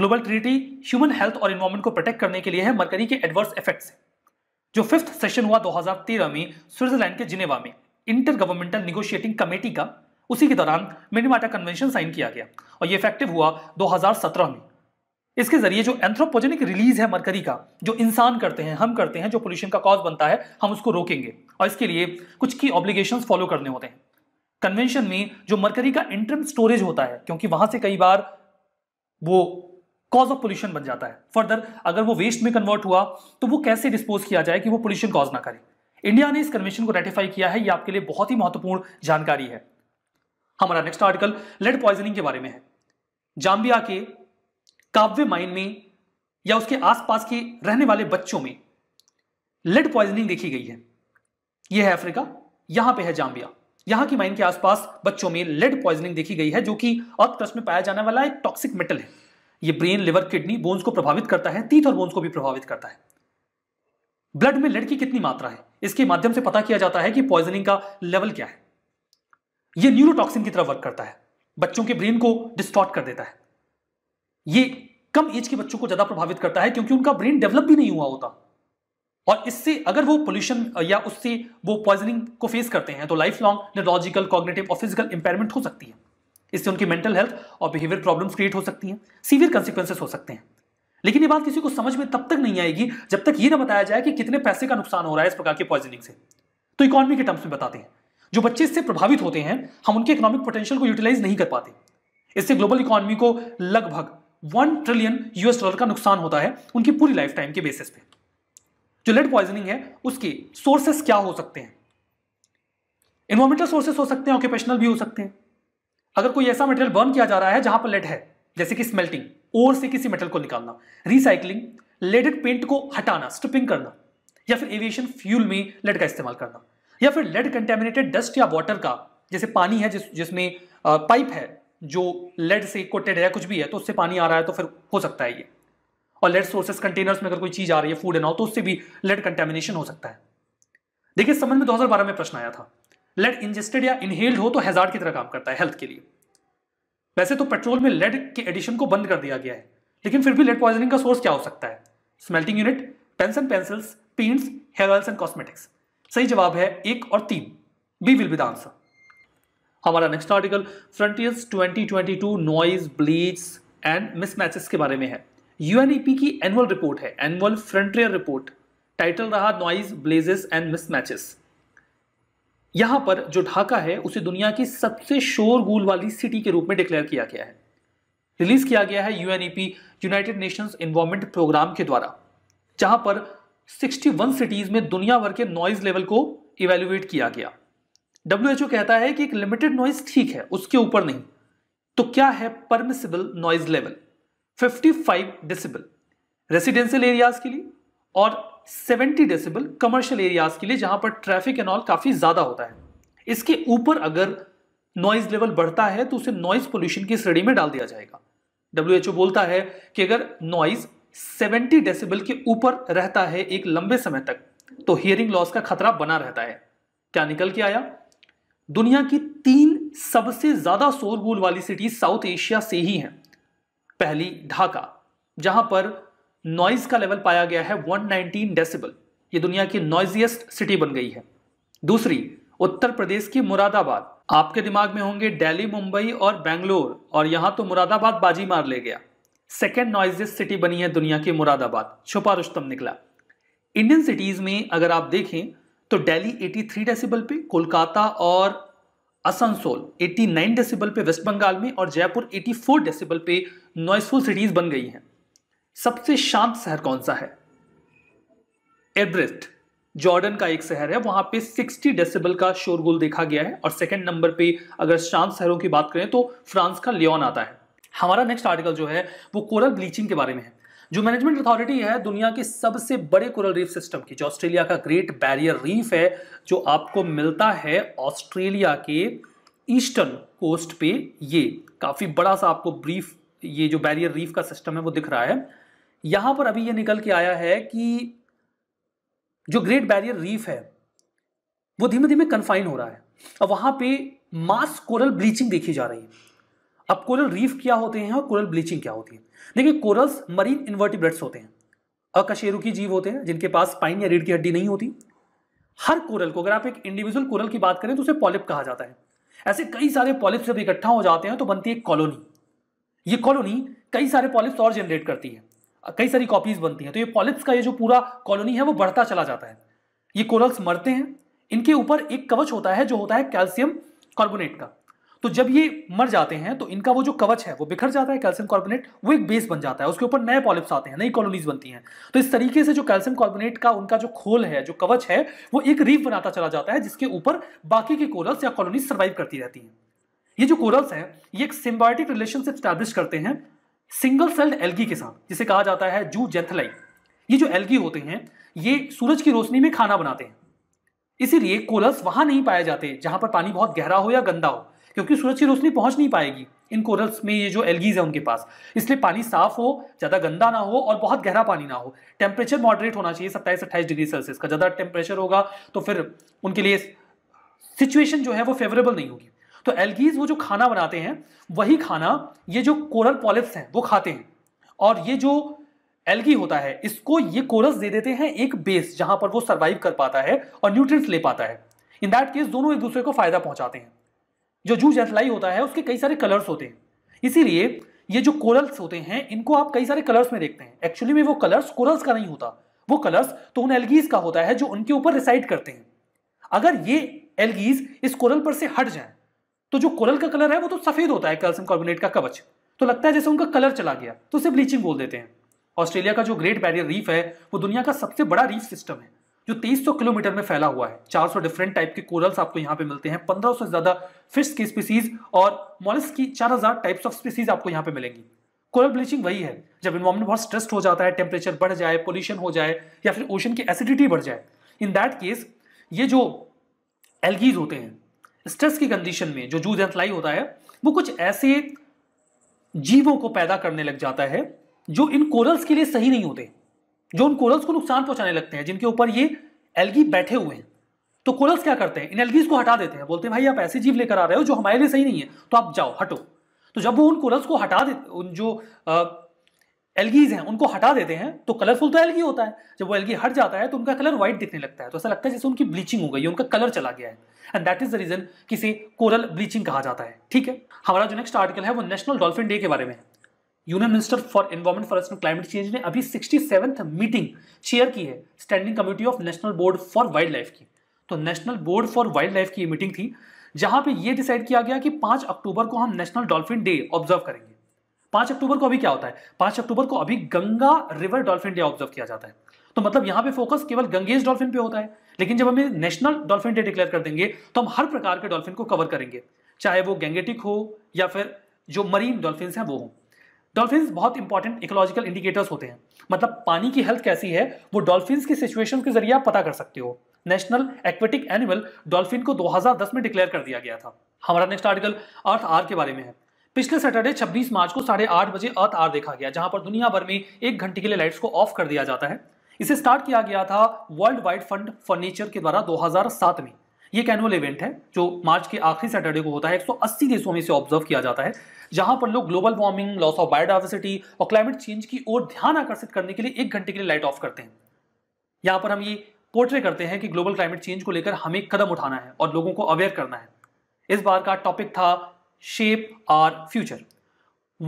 ग्लोबल ट्रीटी ह्यूमन हेल्थ और इन्वायरमेंट को प्रोटेक्ट करने के लिए है मरकरी के एडवर्स इफेक्ट से जो फिफ्थ सेशन हुआ 2013 में स्विट्जरलैंड के जिनेवा में इंटर गवर्नमेंटल निगोशिएटिंग कमेटी का उसी के दौरान मिनिमाटा कन्वेंशन साइन किया गया और ये इफेक्टिव हुआ 2017 में इसके जरिए जो एंथ्रोपोजेनिक रिलीज है मरकरी का जो इंसान करते हैं हम करते हैं जो पोल्यूशन का कॉज बनता है हम उसको रोकेंगे और इसके लिए कुछ की ऑब्लिगेशन फॉलो करने होते हैं कन्वेंशन में जो मरकरी का इंटरम स्टोरेज होता है क्योंकि वहां से कई बार वो कॉज ऑफ पोल्यूशन बन जाता है फर्दर अगर वो वेस्ट में कन्वर्ट हुआ तो वो कैसे डिस्पोज किया जाए कि वो पोल्यूशन कॉज ना करे इंडिया ने इस कन्वेंशन को रेटिफाई किया है ये आपके लिए बहुत ही महत्वपूर्ण जानकारी है हमारा नेक्स्ट आर्टिकल लेड पॉइजनिंग के बारे में है जाम्बिया के काव्य माइन में या उसके आसपास के रहने वाले बच्चों में लेड पॉइजनिंग देखी गई है यह है अफ्रीका यहां पे है जाम्बिया यहां की माइन के आसपास बच्चों में लेड पॉइजनिंग देखी गई है जो कि अर्थ क्रस्ट में पाया जाने वाला एक टॉक्सिक मेटल है ये ब्रेन लिवर किडनी बोन्स को प्रभावित करता है तीथ और बोन्स को भी प्रभावित करता है ब्लड में लड़की कितनी मात्रा है इसके माध्यम से पता किया जाता है कि पॉइजनिंग का लेवल क्या है ये न्यूरोटॉक्सिन की तरह वर्क करता है बच्चों के ब्रेन को डिस्टॉर्ट कर देता है ये कम एज के बच्चों को ज्यादा प्रभावित करता है क्योंकि उनका ब्रेन डेवलप भी नहीं हुआ होता और इससे अगर वो पोल्यूशन या उससे वो पॉइजनिंग को फेस करते हैं तो लाइफ लॉन्ग न्यूरोलॉजिकल कॉग्नेटिव और फिजिकल इंपेयरमेंट हो सकती है इससे उनकी मेंटल हेल्थ और बिहेवियर प्रॉब्लम्स क्रिएट हो सकती हैं सीवियर कॉन्सिक्वेंसेस हो सकते हैं लेकिन ये बात किसी को समझ में तब तक नहीं आएगी जब तक ये ना बताया जाए कि कितने पैसे का नुकसान हो रहा है इस प्रकार की पॉइजनिंग से तो इकोनॉमी के टर्म्स में बताते हैं जो बच्चे इससे प्रभावित होते हैं हम उनके इकोनॉमिक पोटेंशियल को यूटिलाइज नहीं कर पाते इससे ग्लोबल इकोनॉमी को लगभग वन ट्रिलियन यूएस डॉलर का नुकसान होता है उनकी पूरी लाइफ टाइम के बेसिस पे जो लेड पॉइजनिंग है उसके सोर्सेस क्या हो सकते हैं इन्वायरमेंटल सोर्सेस हो सकते हैं ऑक्यूपेशनल भी हो सकते हैं अगर कोई ऐसा मटेरियल बर्न किया जा रहा है जहां पर लेड है जैसे कि स्मेल्टिंग और से किसी मेटल को निकालना रिसाइकलिंग लेडेड पेंट को हटाना स्ट्रिपिंग करना या फिर एविएशन फ्यूल में लेड का इस्तेमाल करना या फिर लेड कंटेमिनेटेड डस्ट या वाटर का जैसे पानी है जिस जिसमें पाइप है जो लेड से कोटेड है कुछ भी है तो उससे पानी आ रहा है तो फिर हो सकता है ये और लेड सोर्सेस कंटेनर्स में अगर कोई चीज आ रही है फूड एंड ऑल तो उससे भी लेड कंटेमिनेशन हो सकता है देखिए समझ में 2012 में प्रश्न आया था लेड इंजेस्टेड या इनहेल्ड हो तो हैजार्ड की तरह काम करता है हेल्थ के लिए वैसे तो पेट्रोल में लेड के एडिशन को बंद कर दिया गया है लेकिन फिर भी लेड पॉइजनिंग का सोर्स क्या हो सकता है smelting unit pens and pencils paints hair oils and cosmetics सही जवाब है एक और तीन B will be the answer हमारा next article frontiers 2022 noise blazes and mismatches के बारे में है यूएनईपी की एनुअल रिपोर्ट है एनुअल फ्रंटियर रिपोर्ट टाइटल रहा नॉइज ब्लेजेस एंड मिसमैचेस यहां पर जो ढाका है उसे दुनिया की सबसे शोरगुल वाली सिटी के रूप में डिक्लेयर किया गया है रिलीज किया गया है UNEP United Nations environment programme के द्वारा जहां पर 61 सिटीज में दुनिया भर के नॉइज लेवल को इवेल्युएट किया गया डब्ल्यूएचओ कहता है कि एक लिमिटेड नॉइज ठीक है उसके ऊपर नहीं तो क्या है permissible noise level 55 decibel residential areas के लिए और 70 डेसिबल कमर्शियल एरियाज के लिए जहां पर ट्रैफिक एंड ऑल काफी ज्यादा होता है इसके ऊपर अगर नॉइज लेवल बढ़ता है तो उसे नॉइज पोल्यूशन की श्रेणी में डाल दिया जाएगा डब्ल्यू बोलता है कि अगर नॉइज 70 डेसिबल के ऊपर रहता है एक लंबे समय तक तो हियरिंग लॉस का खतरा बना रहता है क्या निकल के आया दुनिया की तीन सबसे ज्यादा शोरगुल वाली सिटी साउथ एशिया से ही हैं पहली ढाका जहां पर नॉइज का लेवल पाया गया है 119 डेसिबल ये दुनिया की नॉइजिएस्ट सिटी बन गई है दूसरी उत्तर प्रदेश की मुरादाबाद आपके दिमाग में होंगे दिल्ली मुंबई और बेंगलोर और यहां तो मुरादाबाद बाजी मार ले गया सेकेंड नॉइजियस्ट सिटी बनी है दुनिया की मुरादाबाद छुपा रुस्तम निकला इंडियन सिटीज में अगर आप देखें तो दिल्ली 83 डेसीबल पे कोलकाता और असनसोल 89 डेसिबल पे वेस्ट बंगाल में और जयपुर 84 डेसिबल पे नॉइसफुल सिटीज बन गई हैं सबसे शांत शहर कौन सा है एवरेस्ट जॉर्डन का एक शहर है वहां पे 60 डेसिबल का शोरगुल देखा गया है और सेकंड नंबर पे अगर शांत शहरों की बात करें तो फ्रांस का लियोन आता है हमारा नेक्स्ट आर्टिकल जो है वो कोरल ब्लीचिंग के बारे में है जो मैनेजमेंट अथॉरिटी है दुनिया के सबसे बड़े कोरल रीफ सिस्टम की जो ऑस्ट्रेलिया का ग्रेट बैरियर रीफ है जो आपको मिलता है ऑस्ट्रेलिया के ईस्टर्न कोस्ट पे ये काफ़ी बड़ा सा आपको ब्रीफ ये जो बैरियर रीफ का सिस्टम है वो दिख रहा है यहां पर अभी ये निकल के आया है कि जो ग्रेट बैरियर रीफ है वो धीमे धीमे कन्फाइन हो रहा है अब वहां पे मास कोरल ब्लीचिंग देखी जा रही है अब कोरल रीफ क्या होते हैं और कोरल ब्लीचिंग क्या होती है देखिए कोरल्स मरीन इन्वर्टिब्रेट्स होते हैं अकशेरुकी जीव होते हैं जिनके पास पाइन या रीढ़ की हड्डी नहीं होती हर कोरल को अगर आप एक इंडिविजुअल कोरल की बात करें तो उसे पॉलिप कहा जाता है ऐसे कई सारे पॉलिप्स जब इकट्ठा हो जाते हैं तो बनती है कॉलोनी ये कॉलोनी कई सारे पॉलिप्स और जनरेट करती है कई सारी कॉपीज बनती हैं तो ये पॉलिप्स का ये जो पूरा कॉलोनी है वो बढ़ता चला जाता है ये कोरल्स मरते हैं इनके ऊपर एक कवच होता है जो होता है कैल्शियम कार्बोनेट का तो जब ये मर जाते हैं तो इनका वो जो कवच है वो बिखर जाता है कैल्शियम कार्बोनेट वो एक बेस बन जाता है उसके ऊपर नए पॉलिप्स आते हैं नई कॉलोनीज बनती हैं तो इस तरीके से जो कैल्शियम कार्बोनेट का उनका जो खोल है जो कवच है वो एक रीफ बनाता चला जाता है जिसके ऊपर बाकी के कोरल्स या कॉलोनीज सर्वाइव करती रहती हैं ये जो कोरल्स हैं ये एक सिम्बायोटिक रिलेशनशिप स्टैब्लिश करते हैं सिंगल सेल्ड एल्गी के साथ जिसे कहा जाता है जू जेंथलाई ये जो एल्गी होते हैं ये सूरज की रोशनी में खाना बनाते हैं इसीलिए कोरल्स वहां नहीं पाए जाते जहां पर पानी बहुत गहरा हो या गंदा हो क्योंकि सूरज की रोशनी पहुंच नहीं पाएगी इन कोरल्स में ये जो एल्गीज है उनके पास इसलिए पानी साफ हो ज़्यादा गंदा ना हो और बहुत गहरा पानी ना हो टेम्परेचर मॉडरेट होना चाहिए सत्ताईस अट्ठाईस डिग्री सेल्सियस का ज़्यादा टेम्परेचर होगा तो फिर उनके लिए सिचुएशन जो है वो फेवरेबल नहीं होगी तो एल्गीज वो जो खाना बनाते हैं वही खाना ये जो कोरल पॉलिप्स हैं वो खाते हैं और ये जो एल्गी होता है इसको ये कोरल्स दे देते हैं एक बेस जहां पर वो सर्वाइव कर पाता है और न्यूट्रिएंट्स ले पाता है इन दैट केस दोनों एक दूसरे को फायदा पहुंचाते हैं जो जूस जैसलाई होता है उसके कई सारे कलर्स होते हैं इसीलिए ये जो कोरल्स होते हैं इनको आप कई सारे कलर्स में देखते हैं एक्चुअली में वो कलर्स कोरल्स का नहीं होता वो कलर्स तो उन एल्गीज का होता है जो उनके ऊपर रिसाइड करते हैं अगर ये एल्गीज इस कोरल पर से हट जाए तो जो कोरल का कलर है वो तो सफेद होता है कैल्शियम कार्बोनेट का कवच तो लगता है जैसे उनका कलर चला गया तो उसे ब्लीचिंग बोल देते हैं ऑस्ट्रेलिया का जो ग्रेट बैरियर रीफ है वो दुनिया का सबसे बड़ा रीफ सिस्टम है जो 2300 किलोमीटर में फैला हुआ है 400 डिफरेंट टाइप के कोरल्स आपको यहाँ पे मिलते हैं 1500 से ज्यादा फिश की स्पीसीज और मॉलिस की 4000 टाइप्स ऑफ स्पीसीज आपको यहाँ पे मिलेंगी कोरल ब्लीचिंग वही है जब इन्वायरमेंट बहुत स्ट्रेस्ड हो जाता है टेम्परेचर बढ़ जाए पोल्यूशन हो जाए या फिर ओशन की एसिडिटी बढ़ जाए इन दैट केस ये जो एल्गीज होते हैं स्ट्रेस की कंडीशन में जो जूज एंथलाई होता है वो कुछ ऐसे जीवों को पैदा करने लग जाता है जो इन कोरल्स के लिए सही नहीं होते जो उन कोरल्स को नुकसान पहुंचाने लगते हैं जिनके ऊपर ये एल्गी बैठे हुए हैं तो कोरल्स क्या करते हैं इन एल्गीज को हटा देते हैं बोलते हैं भाई आप ऐसे जीव लेकर आ रहे हो जो हमारे लिए सही नहीं है तो आप जाओ हटो तो जब वो उन कोरल्स को हटा देते उन जो आ, एलगीज हैं उनको हटा देते हैं तो कलरफुल तो एलगी होता है जब वो एलगी हट जाता है तो उनका कलर व्हाइट दिखने लगता है तो ऐसा लगता है जैसे उनकी ब्लीचिंग हो गई उनका कलर चला गया है and that is the reason किसे कोरल ब्लीचिंग कहा जाता है ठीक है हमारा जो नेक्स्ट आर्टिकल है वो नेशनल डॉल्फिन डे के बारे में union minister for environment for and climate change ने अभी सिक्सटी मीटिंग चेयर की है standing committee of national board for wild life की तो national board for wild life की मीटिंग थी जहां पे ये डिसाइड किया गया कि पांच अक्टूबर को हम नेशनल डॉल्फिन डे ऑब्जर्व करेंगे पांच अक्टूबर को अभी क्या होता है पांच अक्टूबर को अभी Ganga river dolphin day observe किया जाता है तो मतलब यहां पे फोकस केवल गंगेज डॉल्फिन पे होता है लेकिन जब हमें नेशनल डॉल्फिन डे डिक्लेयर कर देंगे तो हम हर प्रकार के डॉल्फिन को कवर करेंगे चाहे वो गैंगेटिक हो या फिर जो मरीन डॉल्फिन हैं वो हो डॉल्फिन बहुत इंपॉर्टेंट इकोलॉजिकल इंडिकेटर्स होते हैं मतलब पानी की हेल्थ कैसी है वो डॉल्फिन की सिचुएशन के जरिए आप पता कर सकते हो नेशनल एक्वेटिक एनिमल डॉल्फिन को 2010 में डिक्लेयर कर दिया गया था हमारा नेक्स्ट आर्टिकल अर्थ आर के बारे में है पिछले सैटरडे 26 मार्च को साढ़े आठ बजे अर्थ आर देखा गया जहां पर दुनिया भर में एक घंटे के लिए लाइट्स को ऑफ कर दिया जाता है इसे स्टार्ट किया गया था वर्ल्ड वाइड फंड फर्नीचर के द्वारा 2007 में ये एक एनुअल इवेंट है जो मार्च के आखिरी सैटरडे को होता है 180 देशों में इसे ऑब्जर्व किया जाता है जहां पर लोग global warming loss of biodiversity और क्लाइमेट चेंज की ओर ध्यान आकर्षित करने के लिए एक घंटे के लिए लाइट ऑफ करते हैं यहाँ पर हम ये पोर्ट्रे करते हैं कि ग्लोबल क्लाइमेट चेंज को लेकर हमें कदम उठाना है और लोगों को अवेयर करना है इस बार का टॉपिक था shape our future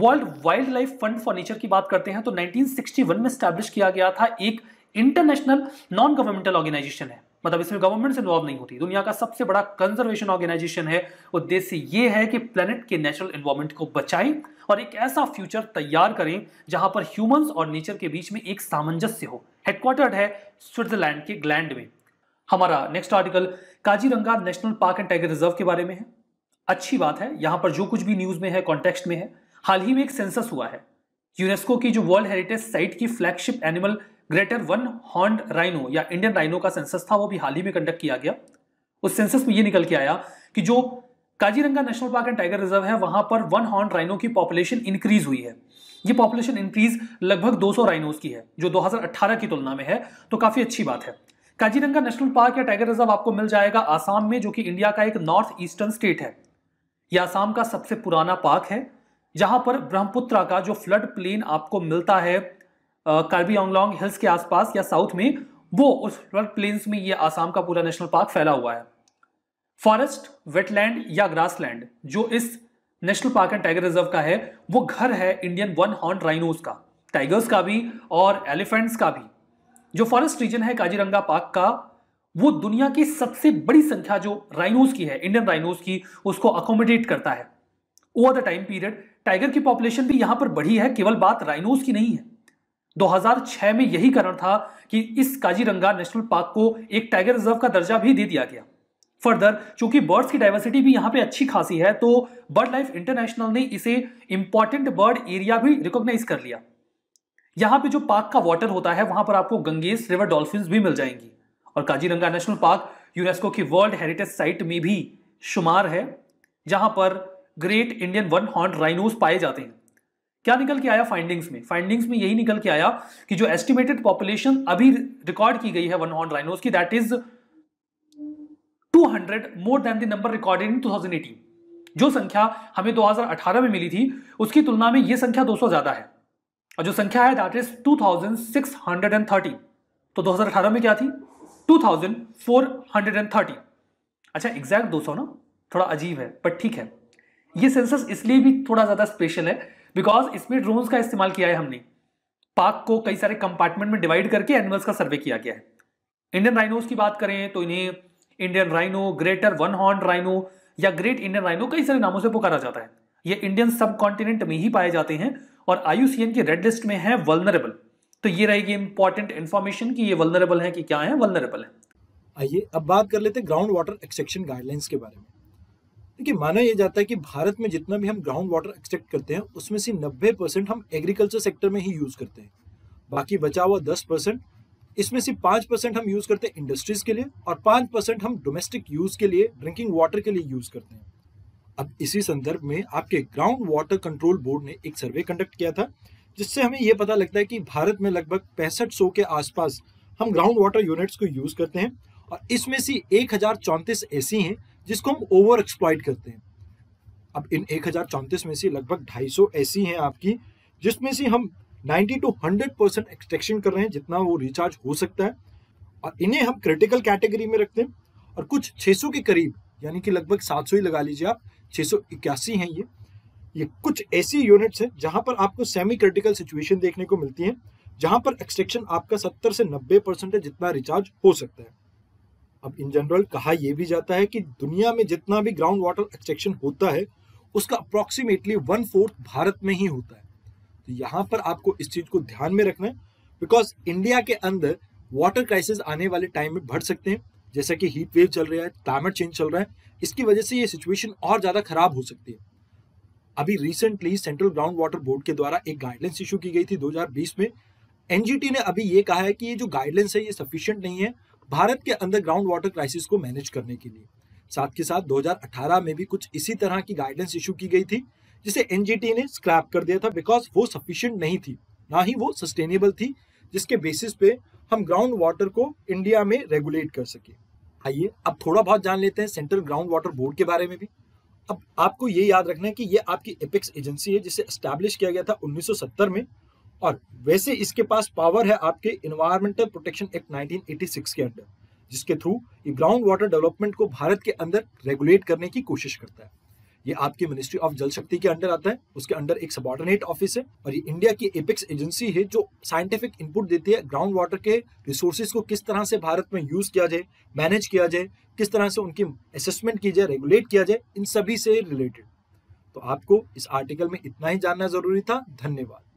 world wild life fund for nature की बात करते हैं तो 1961 में स्टैब्लिश किया गया था एक इंटरनेशनल नॉन गवर्नमेंटल ऑर्गेनाइजेशन है मतलब इसमें गवर्नमेंट इन्वॉल्व नहीं होती दुनिया का सबसे बड़ा कंजर्वेशन ऑर्गेनाइजेशन है उद्देश्य ये है कि प्लेनेट के नेचुरल इन्वायरमेंट को बचाएं और एक ऐसा फ्यूचर तैयार करें जहां पर ह्यूमंस और नेचर के बीच में एक सामंजस्य हो हेडक्वार्टर्ड है स्विट्जरलैंड के ग्लैंड में हमारा next article Kaziranga national park and tiger reserve के बारे में है अच्छी बात है यहाँ पर जो कुछ भी न्यूज़ में है कॉन्टेक्स्ट में है हाल ही में एक सेंसस हुआ है यूनेस्को की जो वर्ल्ड हेरिटेज साइट की flagship animal greater one horn rhino या इंडियन राइनो का सेंसस था वो भी हाल ही में कंडक्ट किया गया उस सेंसस में ये निकल के आया कि जो Kaziranga national park and tiger reserve है वहां पर वन हॉर्न राइनो की पॉपुलेशन इंक्रीज हुई है ये पॉपुलेशन इंक्रीज लगभग 200 राइनोज की है जो 2018 की तुलना में है तो काफी अच्छी बात है काजीरंगा नेशनल पार्क या टाइगर रिजर्व आपको मिल जाएगा आसाम में जो कि इंडिया का एक नॉर्थ ईस्टर्न स्टेट है ये आसाम का सबसे पुराना पार्क है जहां पर ब्रह्मपुत्रा का जो फ्लड प्लेन आपको मिलता है कार्बी ऑंगलोंग हिल्स के आसपास या साउथ में वो उस फ्लड प्लेन्स में ये आसाम का पूरा नेशनल पार्क फैला हुआ है फॉरेस्ट वेटलैंड या ग्रासलैंड जो इस national park and tiger reserve का है वो घर है इंडियन वन हॉर्न राइनोज का टाइगर्स का भी और एलिफेंट्स का भी जो फॉरेस्ट रीजन है काजीरंगा पार्क का वो दुनिया की सबसे बड़ी संख्या जो राइनोज की है इंडियन राइनोज की उसको अकोमोडेट करता है over the time period tiger की पॉपुलेशन भी यहां पर बढ़ी है केवल बात राइनोज की नहीं है 2006 में यही कारण था कि इस काजीरंगा नेशनल पार्क को एक टाइगर रिजर्व का दर्जा भी दे दिया गया फर्दर चूंकि बर्ड्स की डाइवर्सिटी भी यहाँ पे अच्छी खासी है तो बर्ड लाइफ इंटरनेशनल ने इसे इंपॉर्टेंट बर्ड एरिया भी रिकॉग्नाइज कर लिया यहाँ पे जो पार्क का वाटर होता है वहां पर आपको गंगेस रिवर डॉल्फिन भी मिल जाएंगी और काजीरंगा नेशनल पार्क यूनेस्को की वर्ल्ड हेरिटेज साइट में भी शुमार है जहां पर great Indian one horn rhinos पाए जाते हैं क्या निकल के आया फाइंडिंग्स में फाइंडिंग्स में यही निकल के आया कि जो एस्टिमेटेड पॉपुलेशन अभी रिकॉर्ड की गई है वन हॉर्न राइनोस की that is 200 more than the number recorded in 2018 जो संख्या हमें 2018 में मिली थी उसकी तुलना में यह संख्या 200 ज्यादा है और जो संख्या है दैट इज 2630 तो 2018 में क्या थी two thousand four hundred and thirty अच्छा एग्जैक्ट दो सौ ना थोड़ा अजीब है बट ठीक है ये सेंसस इसलिए भी थोड़ा ज़्यादा स्पेशल है बिकॉज इसमें ड्रोन्स का इस्तेमाल किया है हमने पार्क को कई सारे कंपार्टमेंट में डिवाइड करके एनिमल्स का सर्वे किया गया है इंडियन राइनोज की बात करें तो इन्हें Indian rhino greater one horn rhino या ग्रेट इंडियन राइनो कई सारे नामों से पुकारा जाता है ये इंडियन सब कॉन्टिनेंट में ही पाए जाते हैं और आयुसीएन की रेड लिस्ट में है वल्नरेबल तो ये रहेगी इंपॉर्टेंट इन्फॉर्मेशन कि ये वल्नरेबल है कि क्या है वल्नरेबल है आइए अब बात कर लेते हैं ग्राउंड वाटर एक्सेक्शन गाइडलाइंस के बारे में देखिए माना यह जाता है कि भारत में जितना भी हम ग्राउंड वाटर एक्सेक्ट करते हैं उसमें से नब्बे परसेंट हम एग्रीकल्चर सेक्टर में ही यूज करते हैं बाकी बचा हुआ दस परसेंट इसमें से 5 परसेंट हम यूज करते हैं इंडस्ट्रीज के लिए और 5 परसेंट हम डोमेस्टिक यूज के लिए ड्रिंकिंग वाटर के लिए यूज करते हैं अब इसी संदर्भ में आपके ग्राउंड वाटर कंट्रोल बोर्ड ने एक सर्वे कंडक्ट किया था जिससे हमें ये पता लगता है कि भारत में लगभग पैंसठ सौ के आसपास हम ग्राउंड वाटर यूनिट्स को यूज़ करते हैं और इसमें से एक हज़ार चौंतीस ऐसी हैं जिसको हम ओवर एक्सप्लॉयट करते हैं अब इन एक हज़ार चौंतीस में से लगभग ढाई सौ ऐसी हैं आपकी जिसमें से हम 90 टू 100 परसेंट एक्सटेक्शन कर रहे हैं जितना वो रिचार्ज हो सकता है और इन्हें हम क्रिटिकल कैटेगरी में रखते हैं और कुछ 600 के करीब यानी कि लगभग 700 ही लगा लीजिए आप इक्यासी हैं ये ये कुछ ऐसी यूनिट्स हैं जहां पर आपको सेमी क्रिटिकल सिचुएशन देखने को मिलती है जहां पर एक्सट्रेक्शन आपका 70 से 90 परसेंट जितना रिचार्ज हो सकता है अब इन जनरल कहा यह भी जाता है कि दुनिया में जितना भी ग्राउंड वाटर एक्सट्रेक्शन होता है उसका अप्रोक्सीमेटली वन फोर्थ भारत में ही होता है तो यहाँ पर आपको इस चीज को ध्यान में रखना है बिकॉज इंडिया के अंदर वाटर क्राइसिस आने वाले टाइम में बढ़ सकते हैं जैसा कि हीट वेव चल रहा है क्लाइमेट चेंज चल रहा है इसकी वजह से ये सिचुएशन और ज़्यादा खराब हो सकती है अभी recently central ground water board के द्वारा एक गाइडलाइंस इशू की गई थी 2020 में एनजीटी ने अभी ये कहा है कि ये जो गाइडलाइंस है ये सफिशियंट नहीं है भारत के अंदर ग्राउंड वाटर क्राइसिस को मैनेज करने के लिए साथ के साथ 2018 में भी कुछ इसी तरह की गाइडलाइंस इशू की गई थी जिसे एनजीटी ने स्क्रैप कर दिया था बिकॉज वो सफिशियंट नहीं थी ना ही वो सस्टेनेबल थी जिसके बेसिस पे हम ग्राउंड वाटर को इंडिया में रेगुलेट कर सके आइए अब थोड़ा बहुत जान लेते हैं सेंट्रल ग्राउंड वाटर बोर्ड के बारे में भी अब आपको ये याद रखना है कि ये आपकी एपेक्स एजेंसी है जिसे स्टैब्लिश किया गया था 1970 में और वैसे इसके पास पावर है आपके इन्वायरमेंटल प्रोटेक्शन एक्ट 1986 के अंडर जिसके थ्रू ये ग्राउंड वाटर डेवलपमेंट को भारत के अंदर रेगुलेट करने की कोशिश करता है ये आपकी मिनिस्ट्री ऑफ जल शक्ति के अंडर आता है उसके अंडर एक सबॉर्डिनेट ऑफिस है और ये इंडिया की एपिक्स एजेंसी है जो साइंटिफिक इनपुट देती है ग्राउंड वाटर के रिसोर्सेज को किस तरह से भारत में यूज किया जाए मैनेज किया जाए किस तरह से उनकी असेसमेंट की जाए रेगुलेट किया जाए इन सभी से रिलेटेड तो आपको इस आर्टिकल में इतना ही जानना जरूरी था धन्यवाद